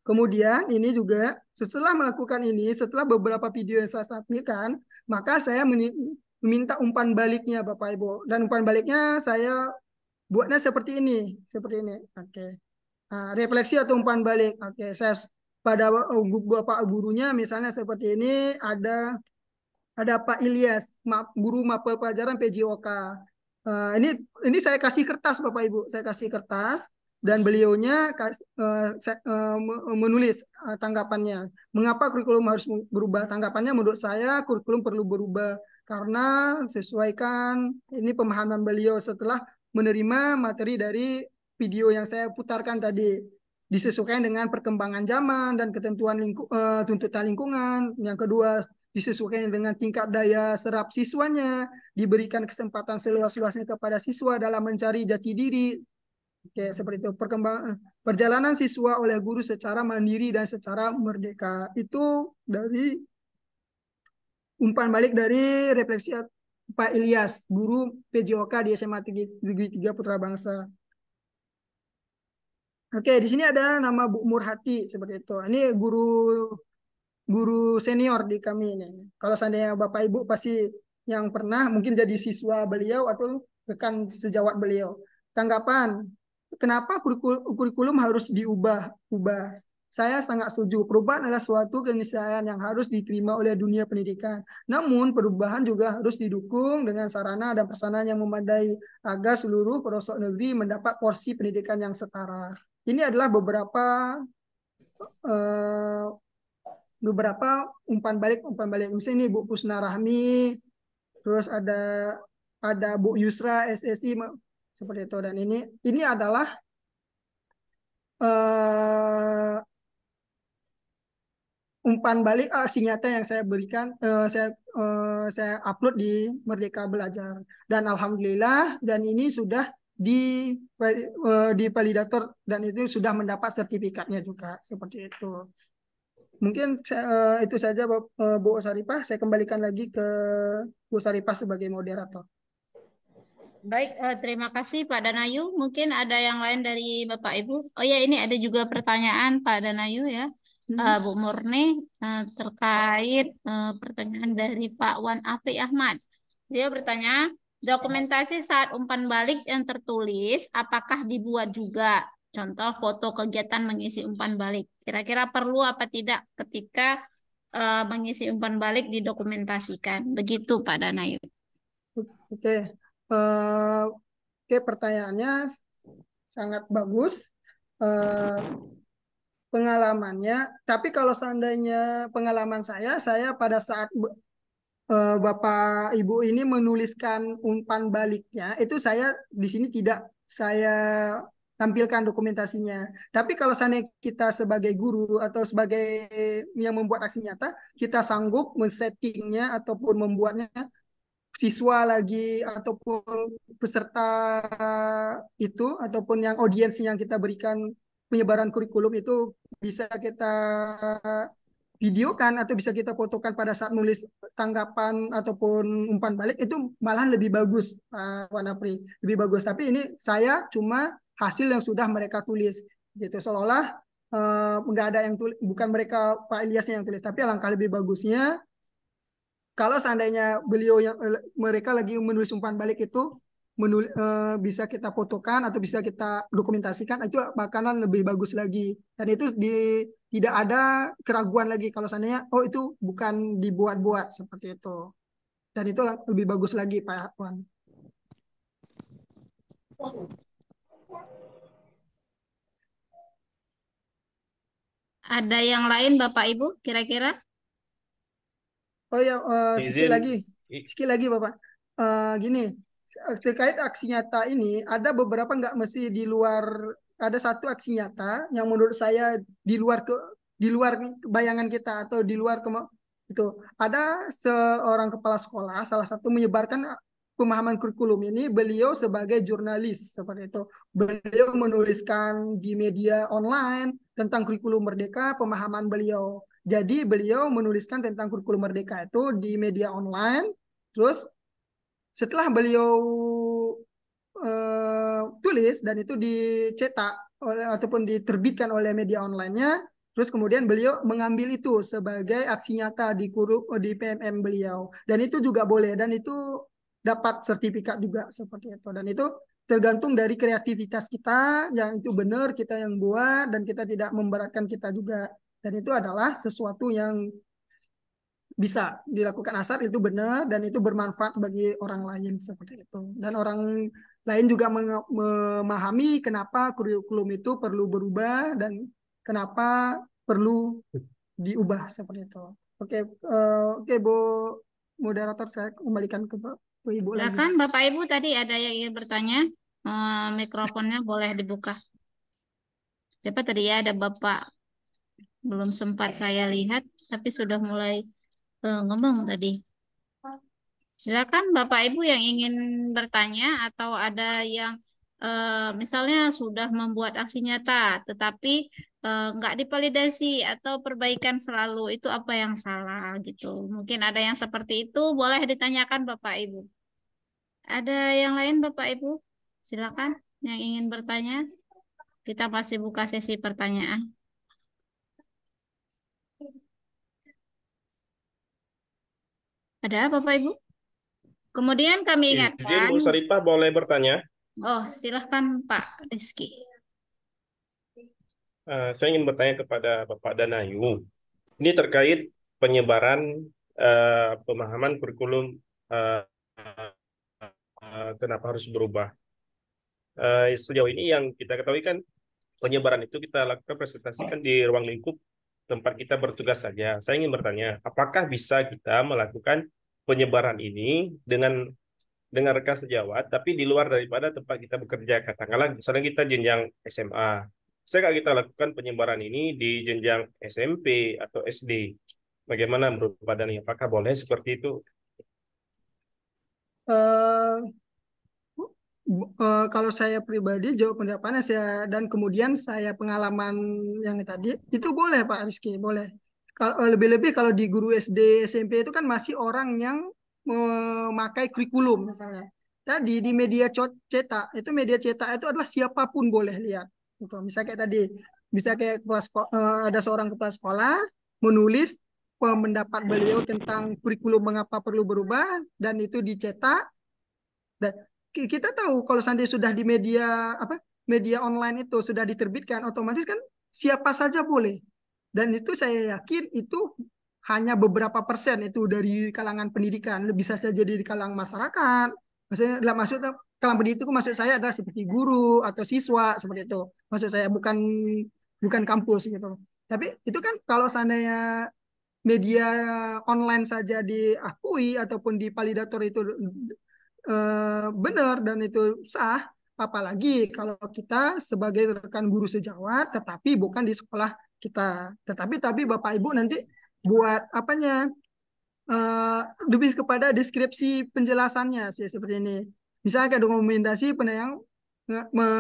Kemudian ini juga setelah melakukan ini, setelah beberapa video yang saya sampaikan, maka saya meminta umpan baliknya Bapak Ibu. Dan umpan baliknya saya buatnya seperti ini, seperti ini. Oke. Okay. Ah, refleksi atau umpan balik. Oke, saya pada oh, bapak gurunya misalnya seperti ini ada ada Pak Ilyas, guru mapel pelajaran PJOK. Uh, eh, ini ini saya kasih kertas Bapak Ibu, saya kasih kertas dan beliaunya uh, menulis tanggapannya. Mengapa kurikulum harus berubah? Tanggapannya menurut saya kurikulum perlu berubah karena sesuaikan ini pemahaman beliau setelah menerima materi dari video yang saya putarkan tadi disesuaikan dengan perkembangan zaman dan ketentuan lingku, uh, tuntutan lingkungan. Yang kedua, disesuaikan dengan tingkat daya serap siswanya, diberikan kesempatan seluas-luasnya kepada siswa dalam mencari jati diri. Oke, seperti itu. perkembangan perjalanan siswa oleh guru secara mandiri dan secara merdeka. Itu dari umpan balik dari refleksi Pak Ilyas, guru PJOK di SMA Negeri 3 Putra Bangsa. Oke, di sini ada nama Bu Murhati seperti itu. Ini guru guru senior di kami ini. Kalau seandainya Bapak Ibu pasti yang pernah mungkin jadi siswa beliau atau rekan sejawat beliau. Tanggapan, kenapa kurikulum harus diubah? Ubah. Saya sangat setuju. Perubahan adalah suatu keniscayaan yang harus diterima oleh dunia pendidikan. Namun perubahan juga harus didukung dengan sarana dan prasarana yang memadai agar seluruh pelosok negeri mendapat porsi pendidikan yang setara. Ini adalah beberapa uh, beberapa umpan balik umpan balik. Misalnya ini Bu Pusna Rahmi, terus ada ada Bu Yusra SSI seperti itu dan ini ini adalah uh, umpan balik uh, senjata yang saya berikan uh, saya uh, saya upload di Merdeka Belajar dan alhamdulillah dan ini sudah di e, di validator dan itu sudah mendapat sertifikatnya juga seperti itu. Mungkin e, itu saja e, Bu Saripah. Saya kembalikan lagi ke Bu Saripah sebagai moderator. Baik, terima kasih Pak Danayu. Mungkin ada yang lain dari Bapak Ibu. Oh ya, ini ada juga pertanyaan Pak Danayu ya. Hmm. Bu Murni terkait pertanyaan dari Pak Wan Afri Ahmad. Dia bertanya, Dokumentasi saat umpan balik yang tertulis, apakah dibuat juga? Contoh foto kegiatan mengisi umpan balik. Kira-kira perlu apa tidak ketika uh, mengisi umpan balik didokumentasikan? Begitu Pak Danayu. Oke, okay. uh, eh, oke okay, pertanyaannya sangat bagus. Uh, pengalamannya. Tapi kalau seandainya pengalaman saya, saya pada saat Eh, bapak Ibu ini menuliskan umpan baliknya, itu saya di sini tidak saya tampilkan dokumentasinya. Tapi kalau sana kita sebagai guru atau sebagai yang membuat aksi nyata, kita sanggup men-settingnya ataupun membuatnya siswa lagi ataupun peserta itu ataupun yang audiens yang kita berikan penyebaran kurikulum itu bisa kita videokan atau bisa kita fotokan pada saat nulis tanggapan ataupun umpan balik itu malah lebih bagus uh, warna pri lebih bagus tapi ini saya cuma hasil yang sudah mereka tulis gitu seolah eh, nggak uh, ada yang tulis bukan mereka Pak Ilyasnya yang tulis tapi alangkah lebih bagusnya kalau seandainya beliau yang eh, mereka lagi menulis umpan balik itu menul uh, bisa kita fotokan atau bisa kita dokumentasikan itu makanan lebih bagus lagi dan itu di tidak ada keraguan lagi kalau seandainya oh itu bukan dibuat-buat seperti itu dan itu lebih bagus lagi Pak Wan. Ada yang lain Bapak Ibu kira-kira? Oh ya, uh, eh, sedikit lagi, sedikit lagi Bapak. Uh, gini, terkait aksi nyata ini ada beberapa nggak mesti di luar ada satu aksi nyata yang menurut saya di luar ke di luar bayangan kita atau di luar itu ada seorang kepala sekolah salah satu menyebarkan pemahaman kurikulum ini beliau sebagai jurnalis seperti itu beliau menuliskan di media online tentang kurikulum merdeka pemahaman beliau jadi beliau menuliskan tentang kurikulum merdeka itu di media online terus setelah beliau uh, tulis dan itu dicetak oleh ataupun diterbitkan oleh media online-nya terus kemudian beliau mengambil itu sebagai aksi nyata di kuru, di PMM beliau. Dan itu juga boleh dan itu dapat sertifikat juga seperti itu. Dan itu tergantung dari kreativitas kita yang itu benar kita yang buat dan kita tidak memberatkan kita juga dan itu adalah sesuatu yang bisa dilakukan asar itu benar dan itu bermanfaat bagi orang lain seperti itu dan orang lain juga memahami kenapa kurikulum itu perlu berubah dan kenapa perlu diubah seperti itu oke uh, oke bu moderator saya kembalikan ke, bu ibu lagi kan bapak ibu tadi ada yang ingin bertanya uh, mikrofonnya boleh dibuka siapa tadi ya ada bapak belum sempat saya lihat tapi sudah mulai Tuh, ngomong tadi. Silakan Bapak Ibu yang ingin bertanya atau ada yang e, misalnya sudah membuat aksi nyata tetapi enggak eh, nggak dipalidasi atau perbaikan selalu itu apa yang salah gitu. Mungkin ada yang seperti itu boleh ditanyakan Bapak Ibu. Ada yang lain Bapak Ibu? Silakan yang ingin bertanya. Kita masih buka sesi pertanyaan. Ada Bapak Ibu? Kemudian kami iya, ingatkan. Izin Bu Saripah boleh bertanya? Oh, silahkan Pak Rizky. Uh, saya ingin bertanya kepada Bapak Danayu. Ini terkait penyebaran uh, pemahaman kurikulum uh, uh, kenapa harus berubah. Uh, sejauh ini yang kita ketahui kan penyebaran itu kita lakukan presentasikan di ruang lingkup tempat kita bertugas saja. Saya ingin bertanya, apakah bisa kita melakukan penyebaran ini dengan dengan rekan sejawat, tapi di luar daripada tempat kita bekerja, katakanlah misalnya kita jenjang SMA, saya kita lakukan penyebaran ini di jenjang SMP atau SD. Bagaimana menurut Pak Dhani? Apakah boleh seperti itu? Uh, Uh, kalau saya pribadi jawab pendapat panas dan kemudian saya pengalaman yang tadi itu boleh Pak Rizky boleh eh, lebih-lebih kalau di guru SD SMP itu kan masih orang yang memakai kurikulum misalnya tadi di media cetak itu media cetak itu adalah siapapun boleh lihat itu misalnya kayak tadi bisa kayak kepala sekolah, eh, ada seorang kepala sekolah menulis pendapat beliau tentang kurikulum mengapa perlu berubah dan itu dicetak dan kita tahu kalau seandainya sudah di media apa media online itu sudah diterbitkan otomatis kan siapa saja boleh dan itu saya yakin itu hanya beberapa persen itu dari kalangan pendidikan lebih saja jadi di kalangan masyarakat maksudnya dalam maksud kalangan pendidik itu maksud saya adalah seperti guru atau siswa seperti itu maksud saya bukan bukan kampus gitu tapi itu kan kalau seandainya media online saja diakui ataupun di validator itu eh, benar dan itu sah apalagi kalau kita sebagai rekan guru sejawat tetapi bukan di sekolah kita tetapi tapi bapak ibu nanti buat apanya uh, lebih kepada deskripsi penjelasannya sih seperti ini misalnya kayak dokumentasi penayangan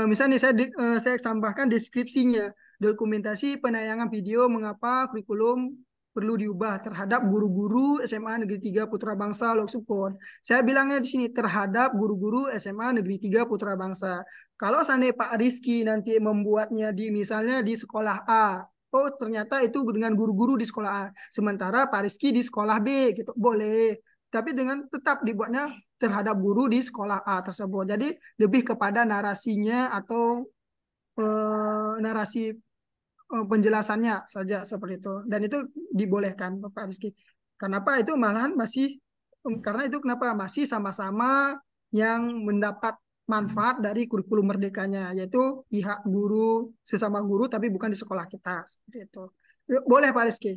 misalnya saya di, eh, saya tambahkan deskripsinya dokumentasi penayangan video mengapa kurikulum perlu diubah terhadap guru-guru SMA Negeri 3 Putra Bangsa Lok Sukun. Saya bilangnya di sini terhadap guru-guru SMA Negeri 3 Putra Bangsa. Kalau seandainya Pak Rizky nanti membuatnya di misalnya di sekolah A, oh ternyata itu dengan guru-guru di sekolah A, sementara Pak Rizky di sekolah B gitu. Boleh, tapi dengan tetap dibuatnya terhadap guru di sekolah A tersebut. Jadi lebih kepada narasinya atau eh, narasi Eh, penjelasannya saja seperti itu dan itu dibolehkan Bapak Rizky kenapa itu malahan masih karena itu kenapa masih sama-sama yang mendapat manfaat dari kurikulum merdekanya yaitu pihak guru sesama guru tapi bukan di sekolah kita seperti itu boleh Pak Rizky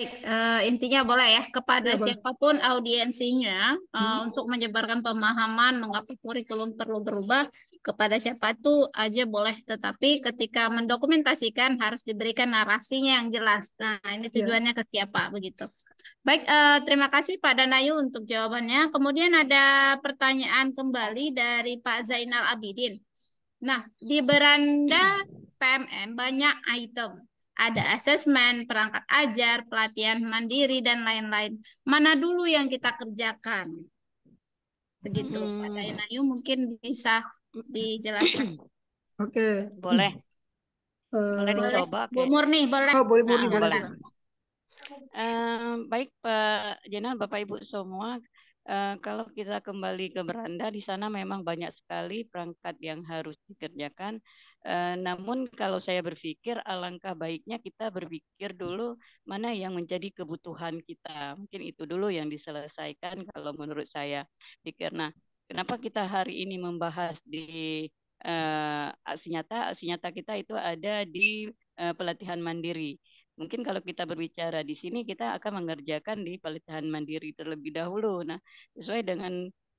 uh, intinya boleh ya kepada ya, siapapun audiensinya uh, hmm. untuk menyebarkan pemahaman mengapa kurikulum perlu berubah kepada siapa itu aja boleh, tetapi ketika mendokumentasikan harus diberikan narasinya yang jelas. Nah, ini iya. tujuannya ya. ke siapa begitu. Baik, uh, terima kasih Pak Danayu untuk jawabannya. Kemudian ada pertanyaan kembali dari Pak Zainal Abidin. Nah, di beranda PMM banyak item ada asesmen, perangkat ajar, pelatihan mandiri dan lain-lain. Mana dulu yang kita kerjakan? Begitu. Hmm. Pak Dainayu mungkin bisa dijelaskan. Oke. Okay. Eh, boleh. dicoba. boleh Okay. Bu Murni, boleh. Oh, boleh, boleh. nah, boleh. Uh, baik Pak Jenal, Bapak Ibu semua, uh, kalau kita kembali ke beranda di sana memang banyak sekali perangkat yang harus dikerjakan Eh, namun kalau saya berpikir alangkah baiknya kita berpikir dulu mana yang menjadi kebutuhan kita. Mungkin itu dulu yang diselesaikan kalau menurut saya. Pikir nah, kenapa kita hari ini membahas di uh, aksi nyata? Aksi nyata kita itu ada di uh, pelatihan mandiri. Mungkin kalau kita berbicara di sini kita akan mengerjakan di pelatihan mandiri terlebih dahulu. Nah, sesuai dengan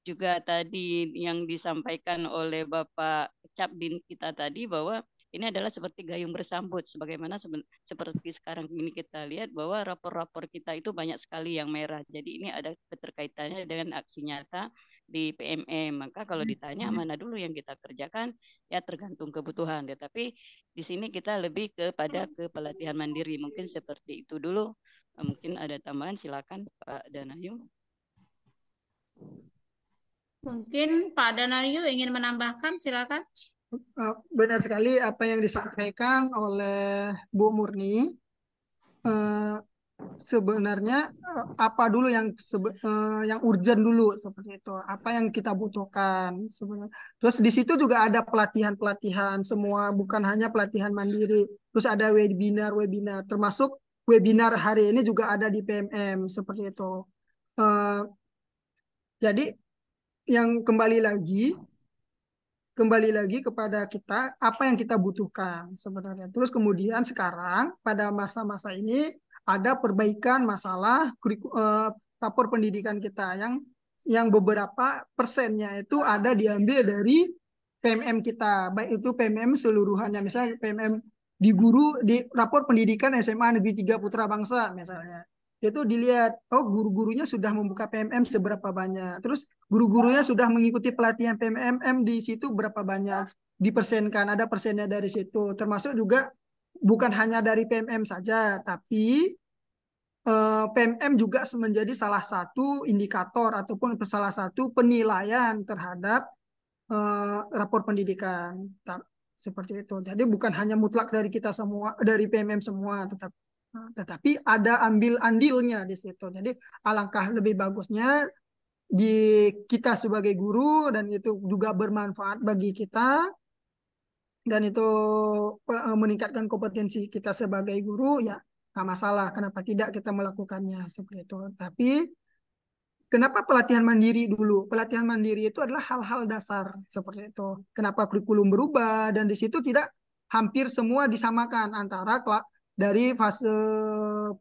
juga tadi yang disampaikan oleh Bapak Capdin kita tadi bahwa ini adalah seperti gayung bersambut sebagaimana seperti sekarang ini kita lihat bahwa rapor-rapor kita itu banyak sekali yang merah jadi ini ada keterkaitannya dengan aksi nyata di PME maka kalau hmm. ditanya hmm. mana dulu yang kita kerjakan ya tergantung kebutuhan ya tapi di sini kita lebih kepada kepelatihan mandiri mungkin seperti itu dulu mungkin ada tambahan silakan Pak Danayu Mungkin Pak Danaryu ingin menambahkan, silakan. Ah, benar sekali apa yang disampaikan oleh Bu Murni. Eh, sebenarnya eh, apa dulu yang eh, yang urgent dulu seperti itu, apa yang kita butuhkan Terus di situ juga ada pelatihan-pelatihan semua, bukan hanya pelatihan mandiri. Terus ada webinar-webinar, termasuk webinar hari ini juga ada di PMM seperti itu. Jadi yang kembali lagi kembali lagi kepada kita apa yang kita butuhkan sebenarnya. Terus kemudian sekarang pada masa-masa ini ada perbaikan masalah tapor eh, pendidikan kita yang yang beberapa persennya itu ada diambil dari PMM kita, baik itu PMM seluruhannya, misalnya PMM di guru di rapor pendidikan SMA Negeri tiga Putra Bangsa misalnya yaitu dilihat oh guru-gurunya sudah membuka PMM seberapa banyak terus guru-gurunya sudah mengikuti pelatihan PMM di situ berapa banyak dipersenkan ada persennya dari situ termasuk juga bukan hanya dari PMM saja tapi eh, PMM juga menjadi salah satu indikator ataupun salah satu penilaian terhadap eh, rapor pendidikan seperti itu. Jadi bukan hanya mutlak dari kita semua, dari PMM semua, tetapi tetapi ada ambil andilnya di situ. Jadi alangkah lebih bagusnya di kita sebagai guru dan itu juga bermanfaat bagi kita dan itu eh, meningkatkan kompetensi kita sebagai guru ya nggak masalah kenapa tidak kita melakukannya seperti itu tapi kenapa pelatihan mandiri dulu pelatihan mandiri itu adalah hal-hal dasar seperti itu kenapa kurikulum berubah dan di situ tidak hampir semua disamakan antara dari fase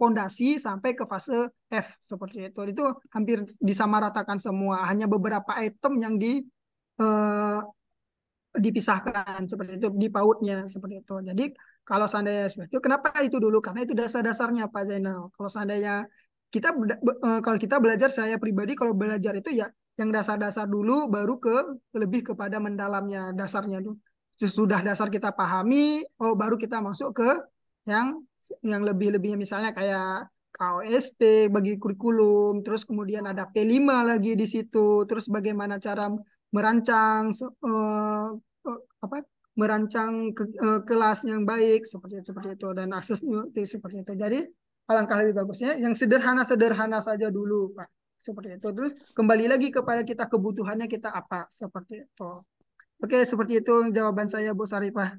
pondasi sampai ke fase F seperti itu. Itu hampir disamaratakan semua, hanya beberapa item yang di eh, dipisahkan seperti itu di pautnya seperti itu. Jadi kalau seandainya seperti itu, kenapa itu dulu? Karena itu dasar-dasarnya Pak Zainal. Kalau seandainya kita eh, kalau kita belajar saya pribadi kalau belajar itu ya yang dasar-dasar dulu baru ke lebih kepada mendalamnya dasarnya tuh sudah dasar kita pahami, oh baru kita masuk ke yang yang lebih-lebihnya misalnya kayak KOSP bagi kurikulum, terus kemudian ada P5 lagi di situ, terus bagaimana cara merancang uh, apa merancang ke, uh, kelas yang baik seperti seperti itu dan akses seperti itu. Jadi alangkah lebih bagusnya yang sederhana-sederhana saja dulu, Pak. Seperti itu. Terus kembali lagi kepada kita kebutuhannya kita apa seperti itu. Oke, seperti itu jawaban saya Bu Sarifah.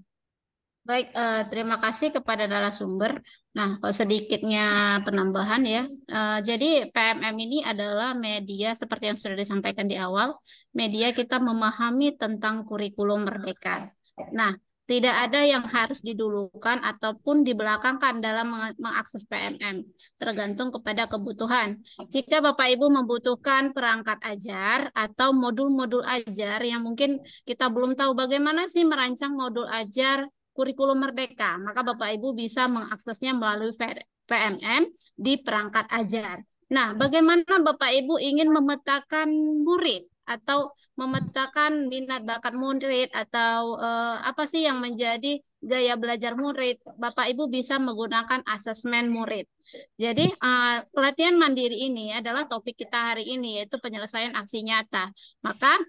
Baik, eh, terima kasih kepada narasumber. Nah, sedikitnya penambahan ya. Uh, jadi PMM ini adalah media seperti yang sudah disampaikan di awal, media kita memahami tentang kurikulum merdeka. Nah, tidak ada yang harus didulukan ataupun dibelakangkan dalam mengakses PMM, tergantung kepada kebutuhan. Jika Bapak Ibu membutuhkan perangkat ajar atau modul-modul ajar yang mungkin kita belum tahu bagaimana sih merancang modul ajar kurikulum merdeka, maka Bapak Ibu bisa mengaksesnya melalui PMM di perangkat ajar. Nah, bagaimana Bapak Ibu ingin memetakan murid atau memetakan minat bakat murid atau eh, apa sih yang menjadi gaya belajar murid? Bapak Ibu bisa menggunakan asesmen murid. Jadi uh, pelatihan mandiri ini adalah topik kita hari ini yaitu penyelesaian aksi nyata. Maka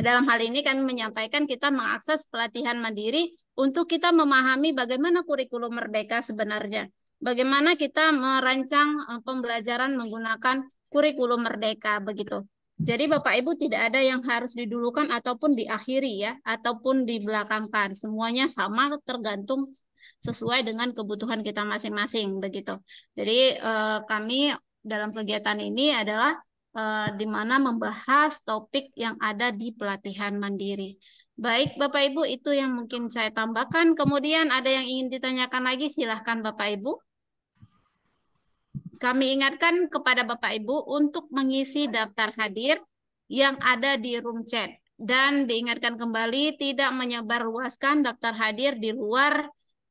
dalam hal ini kami menyampaikan kita mengakses pelatihan mandiri untuk kita memahami bagaimana kurikulum merdeka sebenarnya. Bagaimana kita merancang eh, pembelajaran menggunakan kurikulum merdeka begitu. Jadi Bapak Ibu tidak ada yang harus didulukan ataupun diakhiri ya, ataupun dibelakangkan. Semuanya sama tergantung sesuai dengan kebutuhan kita masing-masing begitu. Jadi eh, kami dalam kegiatan ini adalah eh, di mana membahas topik yang ada di pelatihan mandiri. Baik, Bapak Ibu, itu yang mungkin saya tambahkan. Kemudian ada yang ingin ditanyakan lagi, silahkan Bapak Ibu. Kami ingatkan kepada Bapak Ibu untuk mengisi daftar hadir yang ada di room chat. Dan diingatkan kembali tidak menyebarluaskan daftar hadir di luar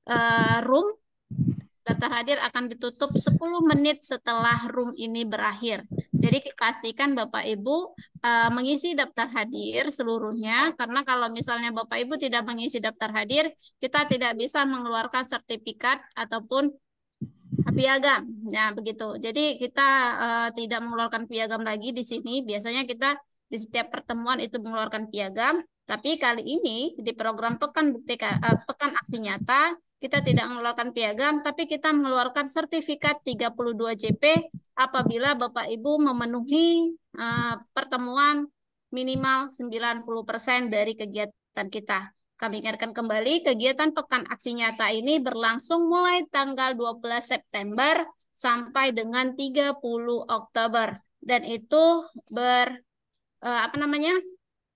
uh, room daftar hadir akan ditutup 10 menit setelah room ini berakhir. Jadi pastikan Bapak Ibu uh, mengisi daftar hadir seluruhnya karena kalau misalnya Bapak Ibu tidak mengisi daftar hadir, kita tidak bisa mengeluarkan sertifikat ataupun piagam. Nah, ya, begitu. Jadi kita uh, tidak mengeluarkan piagam lagi di sini. Biasanya kita di setiap pertemuan itu mengeluarkan piagam, tapi kali ini di program Pekan Bukti uh, Pekan Aksi Nyata kita tidak mengeluarkan piagam, tapi kita mengeluarkan sertifikat 32 JP apabila Bapak Ibu memenuhi uh, pertemuan minimal 90% dari kegiatan kita. Kami ingatkan kembali, kegiatan Pekan Aksi Nyata ini berlangsung mulai tanggal 12 September sampai dengan 30 Oktober. Dan itu ber, uh, apa namanya,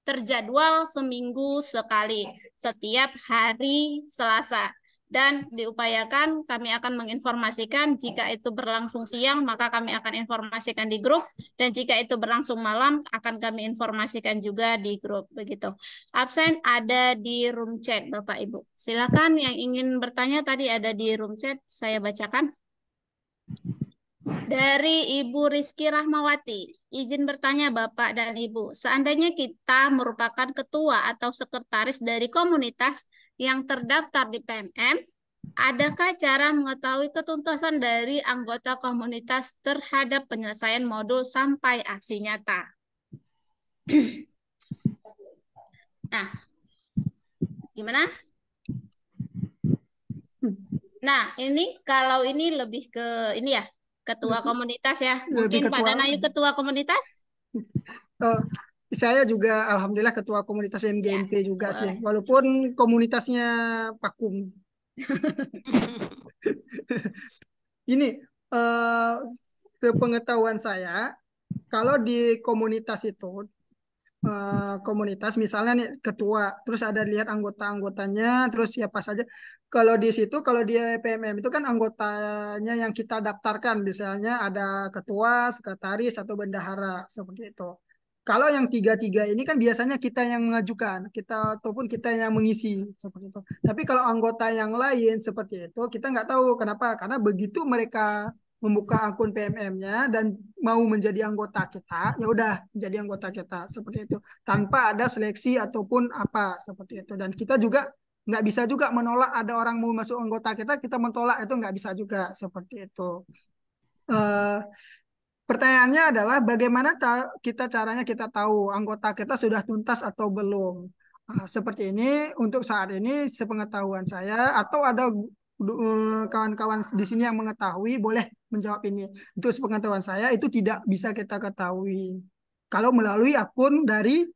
terjadwal seminggu sekali, setiap hari Selasa dan diupayakan kami akan menginformasikan jika itu berlangsung siang maka kami akan informasikan di grup dan jika itu berlangsung malam akan kami informasikan juga di grup begitu. Absen ada di room chat Bapak Ibu. Silakan yang ingin bertanya tadi ada di room chat saya bacakan. Dari Ibu Rizky Rahmawati, izin bertanya Bapak dan Ibu, seandainya kita merupakan ketua atau sekretaris dari komunitas yang terdaftar di PMM, adakah cara mengetahui ketuntasan dari anggota komunitas terhadap penyelesaian modul sampai aksi nyata? Nah, gimana? Nah, ini kalau ini lebih ke ini ya, ketua komunitas ya. Mungkin Pak Danayu ketua komunitas? Eh, saya juga alhamdulillah ketua komunitas MGMP ya, juga sih walaupun komunitasnya pakum ini uh, sepengetahuan saya kalau di komunitas itu uh, komunitas misalnya nih ketua terus ada lihat anggota-anggotanya terus siapa saja kalau di situ kalau di PMM itu kan anggotanya yang kita daftarkan misalnya ada ketua sekretaris atau bendahara seperti itu kalau yang tiga-tiga ini kan biasanya kita yang mengajukan, kita ataupun kita yang mengisi seperti itu. Tapi kalau anggota yang lain seperti itu, kita nggak tahu kenapa. Karena begitu mereka membuka akun PMM-nya dan mau menjadi anggota kita, ya udah menjadi anggota kita seperti itu. Tanpa ada seleksi ataupun apa seperti itu. Dan kita juga nggak bisa juga menolak ada orang mau masuk anggota kita, kita menolak itu nggak bisa juga seperti itu. Uh, Pertanyaannya adalah bagaimana ca kita caranya kita tahu anggota kita sudah tuntas atau belum. Nah, seperti ini untuk saat ini sepengetahuan saya atau ada eh, kawan-kawan di sini yang mengetahui boleh menjawab ini. Untuk sepengetahuan saya itu tidak bisa kita ketahui kalau melalui akun dari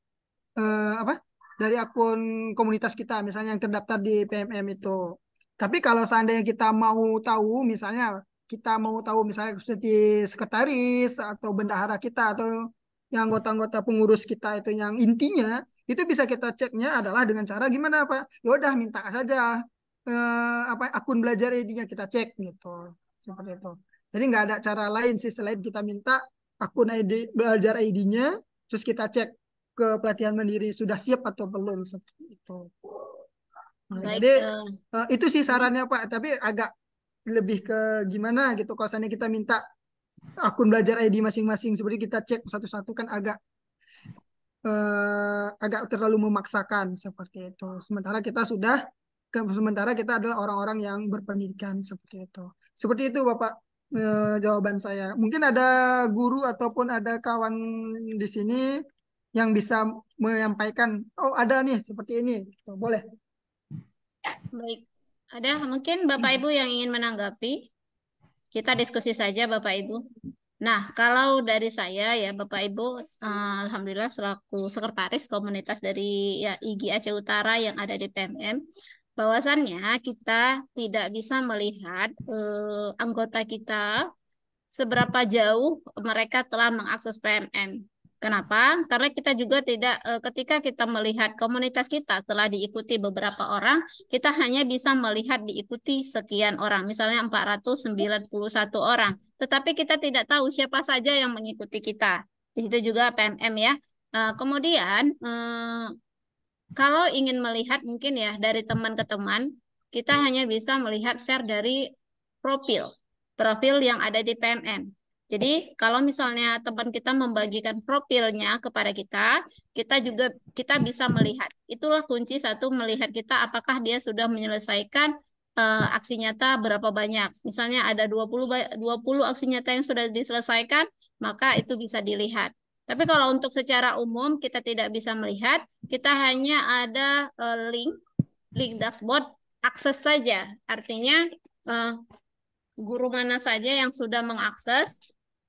eh, apa? Dari akun komunitas kita misalnya yang terdaftar di PMM itu. Tapi kalau seandainya kita mau tahu misalnya kita mau tahu misalnya seperti sekretaris atau bendahara kita atau yang anggota-anggota pengurus kita itu yang intinya itu bisa kita ceknya adalah dengan cara gimana apa Ya udah minta saja eh, apa akun belajar ID-nya kita cek gitu. Seperti itu. Jadi nggak ada cara lain sih selain kita minta akun ID belajar ID-nya terus kita cek ke pelatihan mandiri sudah siap atau belum seperti itu. Nah, jadi uh, itu sih sarannya Pak, tapi agak lebih ke gimana gitu kalau seandainya kita minta akun belajar ID masing-masing seperti kita cek satu-satu kan agak uh, agak terlalu memaksakan seperti itu sementara kita sudah ke, sementara kita adalah orang-orang yang berpendidikan seperti itu seperti itu bapak uh, jawaban saya mungkin ada guru ataupun ada kawan di sini yang bisa menyampaikan oh ada nih seperti ini gitu. boleh baik ada mungkin Bapak hmm. Ibu yang ingin menanggapi? Kita hmm. diskusi saja Bapak Ibu. Nah, kalau dari saya ya Bapak Ibu, eh, Alhamdulillah selaku sekretaris komunitas dari ya, IGI Aceh Utara yang ada di PMM, bahwasannya kita tidak bisa melihat eh, anggota kita seberapa jauh mereka telah mengakses PMM. Kenapa? Karena kita juga tidak eh, ketika kita melihat komunitas kita setelah diikuti beberapa orang, kita hanya bisa melihat diikuti sekian orang, misalnya 491 orang. Tetapi kita tidak tahu siapa saja yang mengikuti kita. Di situ juga PMM ya. Eh, kemudian eh, kalau ingin melihat mungkin ya dari teman ke teman, kita hanya bisa melihat share dari profil, profil yang ada di PMM. Jadi kalau misalnya teman kita membagikan profilnya kepada kita, kita juga kita bisa melihat. Itulah kunci satu melihat kita apakah dia sudah menyelesaikan uh, aksi nyata berapa banyak. Misalnya ada 20 20 aksi nyata yang sudah diselesaikan, maka itu bisa dilihat. Tapi kalau untuk secara umum kita tidak bisa melihat, kita hanya ada uh, link link dashboard akses saja. Artinya uh, guru mana saja yang sudah mengakses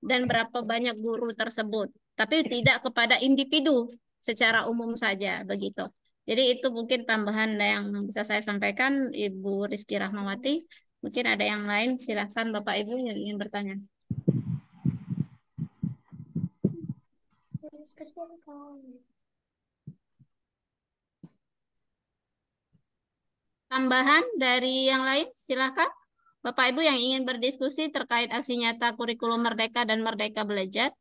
dan berapa banyak guru tersebut, tapi ya. tidak kepada individu secara umum saja begitu. Jadi itu mungkin tambahan yang bisa saya sampaikan Ibu Rizky Rahmawati. Mungkin ada yang lain, silahkan Bapak Ibu yang ingin bertanya. Tambahan dari yang lain, silahkan. Bapak Ibu yang ingin berdiskusi terkait aksi nyata kurikulum merdeka dan merdeka belajar?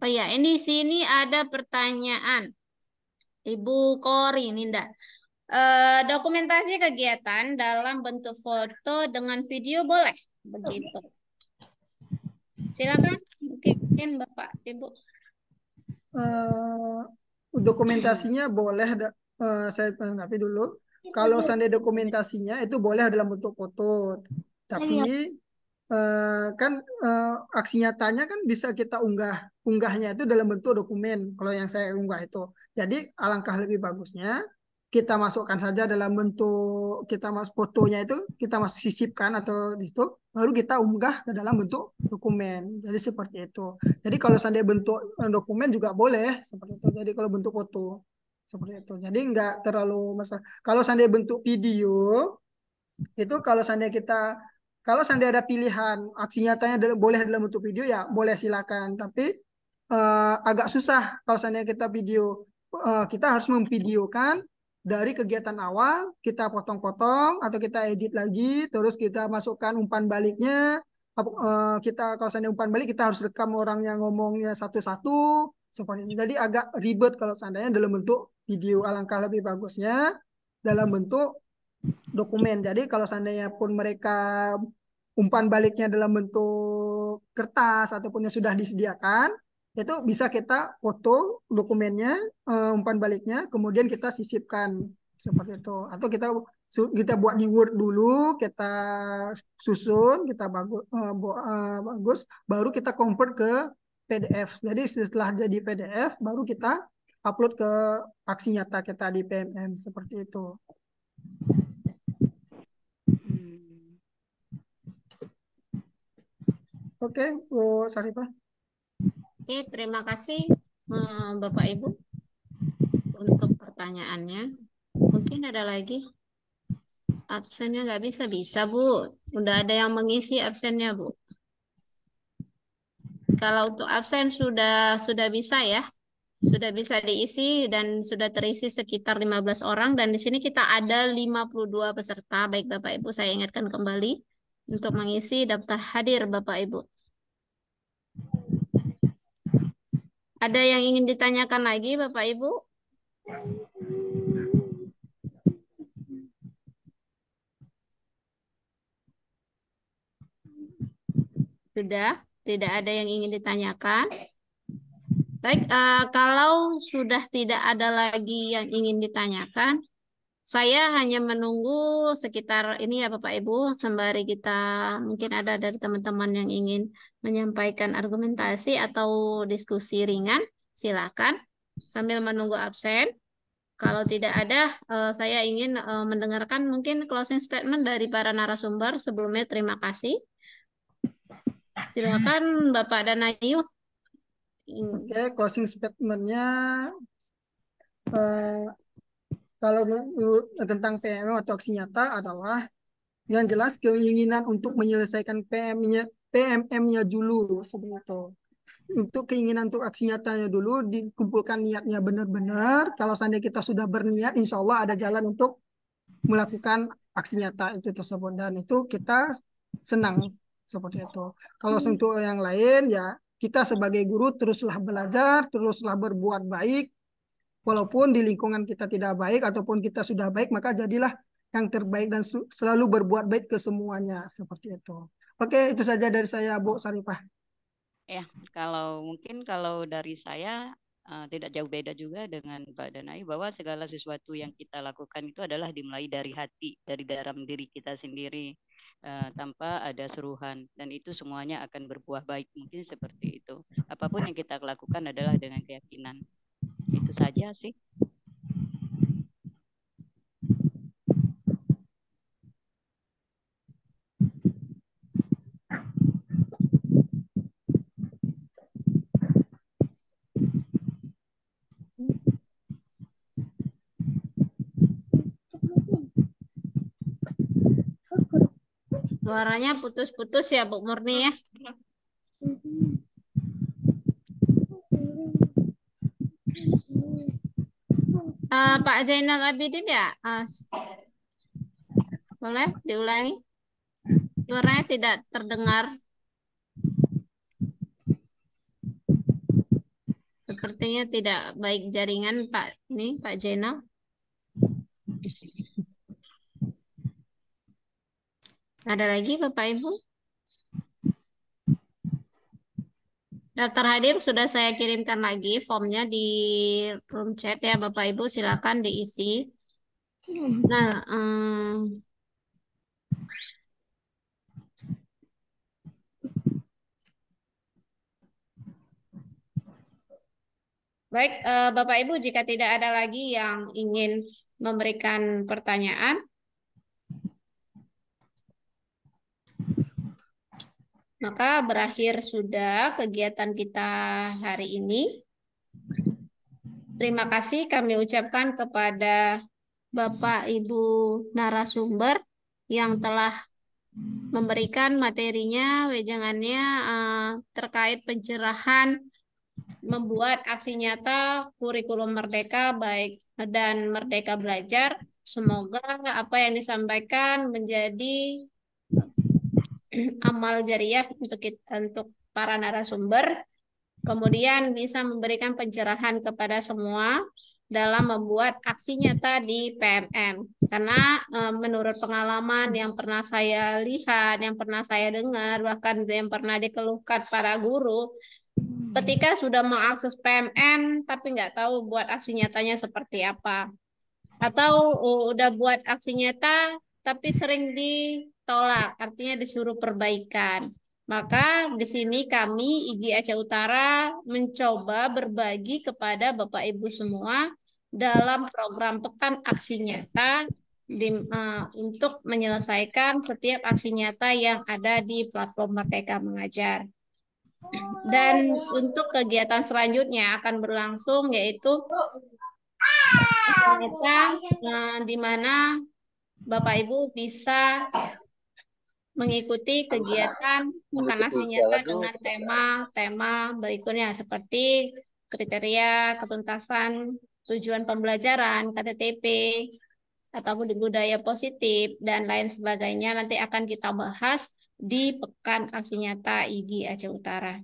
Oh ya, ini sini ada pertanyaan. Ibu Kori Ninda. Eh, dokumentasi kegiatan dalam bentuk foto dengan video boleh begitu. Silakan mungkin Bapak Ibu. Eh, dokumentasinya boleh da uh, saya menanggapi dulu. Kalau seandainya dokumentasinya itu boleh dalam bentuk foto, tapi uh, kan uh, aksi nyatanya kan bisa kita unggah, unggahnya itu dalam bentuk dokumen. Kalau yang saya unggah itu, jadi alangkah lebih bagusnya kita masukkan saja dalam bentuk kita masuk fotonya itu kita masuk sisipkan atau itu baru kita unggah ke dalam bentuk dokumen jadi seperti itu jadi kalau seandainya bentuk dokumen juga boleh seperti itu jadi kalau bentuk foto seperti itu. Jadi nggak terlalu masalah. Kalau seandainya bentuk video itu kalau seandainya kita kalau seandainya ada pilihan aksi nyatanya boleh dalam bentuk video ya boleh silakan. Tapi uh, agak susah kalau seandainya kita video uh, kita harus memvideokan dari kegiatan awal kita potong-potong atau kita edit lagi terus kita masukkan umpan baliknya uh, kita kalau seandainya umpan balik kita harus rekam orang yang ngomongnya satu-satu seperti itu. Jadi agak ribet kalau seandainya dalam bentuk video alangkah lebih bagusnya dalam hmm. bentuk dokumen. Jadi kalau seandainya pun mereka umpan baliknya dalam bentuk kertas ataupun yang sudah disediakan, itu bisa kita foto dokumennya eh, umpan baliknya kemudian kita sisipkan seperti itu atau kita kita buat di Word dulu kita susun kita bagus eh, eh, bagus baru kita convert ke PDF jadi setelah jadi PDF baru kita upload ke aksi nyata kita di PMM seperti itu. Hmm. Oke, okay, Bu Sarifah. Oke, okay, terima kasih eh, Bapak Ibu untuk pertanyaannya. Mungkin ada lagi absennya nggak bisa bisa Bu. Udah ada yang mengisi absennya Bu. Kalau untuk absen sudah sudah bisa ya sudah bisa diisi dan sudah terisi sekitar 15 orang dan di sini kita ada 52 peserta. Baik Bapak Ibu, saya ingatkan kembali untuk mengisi daftar hadir Bapak Ibu. Ada yang ingin ditanyakan lagi Bapak Ibu? Sudah, tidak ada yang ingin ditanyakan. Baik, uh, kalau sudah tidak ada lagi yang ingin ditanyakan, saya hanya menunggu sekitar ini ya Bapak Ibu, sembari kita mungkin ada dari teman-teman yang ingin menyampaikan argumentasi atau diskusi ringan, silakan sambil menunggu absen. Kalau tidak ada, uh, saya ingin uh, mendengarkan mungkin closing statement dari para narasumber. Sebelumnya terima kasih. Silakan Bapak Ayu Oke, okay, hmm. closing statement-nya uh, kalau tentang PM atau aksi nyata adalah yang jelas keinginan untuk menyelesaikan PM-nya PMM-nya dulu sebenarnya untuk keinginan untuk aksi nyatanya dulu dikumpulkan niatnya benar-benar kalau seandainya kita sudah berniat insya Allah ada jalan untuk melakukan aksi nyata itu tersebut dan itu kita senang seperti itu kalau hmm. untuk yang lain ya kita sebagai guru teruslah belajar, teruslah berbuat baik. Walaupun di lingkungan kita tidak baik ataupun kita sudah baik, maka jadilah yang terbaik dan selalu berbuat baik ke semuanya. Seperti itu. Oke, itu saja dari saya, Bu saripah Ya, kalau mungkin kalau dari saya uh, tidak jauh beda juga dengan Pak Danai bahwa segala sesuatu yang kita lakukan itu adalah dimulai dari hati, dari dalam diri kita sendiri uh, tanpa ada seruhan dan itu semuanya akan berbuah baik mungkin seperti itu. Apapun yang kita lakukan adalah dengan keyakinan. Itu saja sih. Suaranya putus-putus ya Bu Murni ya. Uh, Pak Zainal Abidin ya? Uh, boleh diulangi? Suaranya tidak terdengar. Sepertinya tidak baik jaringan Pak ini Pak Zainal. Ada lagi Bapak Ibu? Daftar hadir sudah saya kirimkan lagi formnya di room chat ya Bapak Ibu silakan diisi. Nah, um, Baik, eh, Bapak Ibu, jika tidak ada lagi yang ingin memberikan pertanyaan, Maka berakhir sudah kegiatan kita hari ini. Terima kasih kami ucapkan kepada Bapak Ibu narasumber yang telah memberikan materinya, wejangannya eh, terkait pencerahan membuat aksi nyata kurikulum merdeka baik dan merdeka belajar. Semoga apa yang disampaikan menjadi amal jariah untuk kita, untuk para narasumber, kemudian bisa memberikan pencerahan kepada semua dalam membuat aksi nyata di PMM. Karena e, menurut pengalaman yang pernah saya lihat, yang pernah saya dengar, bahkan yang pernah dikeluhkan para guru, ketika sudah mengakses PMM tapi nggak tahu buat aksi nyatanya seperti apa. Atau udah buat aksi nyata tapi sering di tolak, artinya disuruh perbaikan. Maka di sini kami aceh Utara mencoba berbagi kepada Bapak Ibu semua dalam program Pekan Aksi Nyata di, uh, untuk menyelesaikan setiap aksi nyata yang ada di platform Merdeka Mengajar. Dan untuk kegiatan selanjutnya akan berlangsung yaitu ternyata uh, eh, di mana Bapak Ibu bisa mengikuti kegiatan pekanasinyata dengan tema-tema berikutnya seperti kriteria ketuntasan tujuan pembelajaran KTTP ataupun di budaya positif dan lain sebagainya nanti akan kita bahas di Pekan Aksi Nyata IGI Aceh Utara.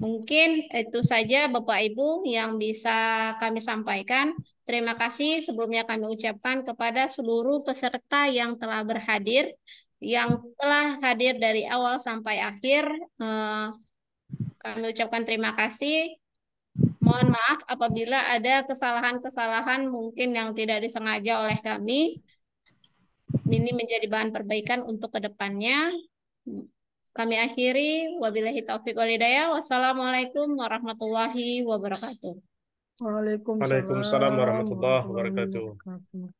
Mungkin itu saja Bapak Ibu yang bisa kami sampaikan. Terima kasih sebelumnya kami ucapkan kepada seluruh peserta yang telah berhadir yang telah hadir dari awal sampai akhir. Eh, kami ucapkan terima kasih. Mohon maaf apabila ada kesalahan-kesalahan mungkin yang tidak disengaja oleh kami. Ini menjadi bahan perbaikan untuk kedepannya. Kami akhiri. Wabillahi taufiq walidaya. Wassalamualaikum warahmatullahi wabarakatuh. Waalaikumsalam, Waalaikumsalam warahmatullahi wabarakatuh.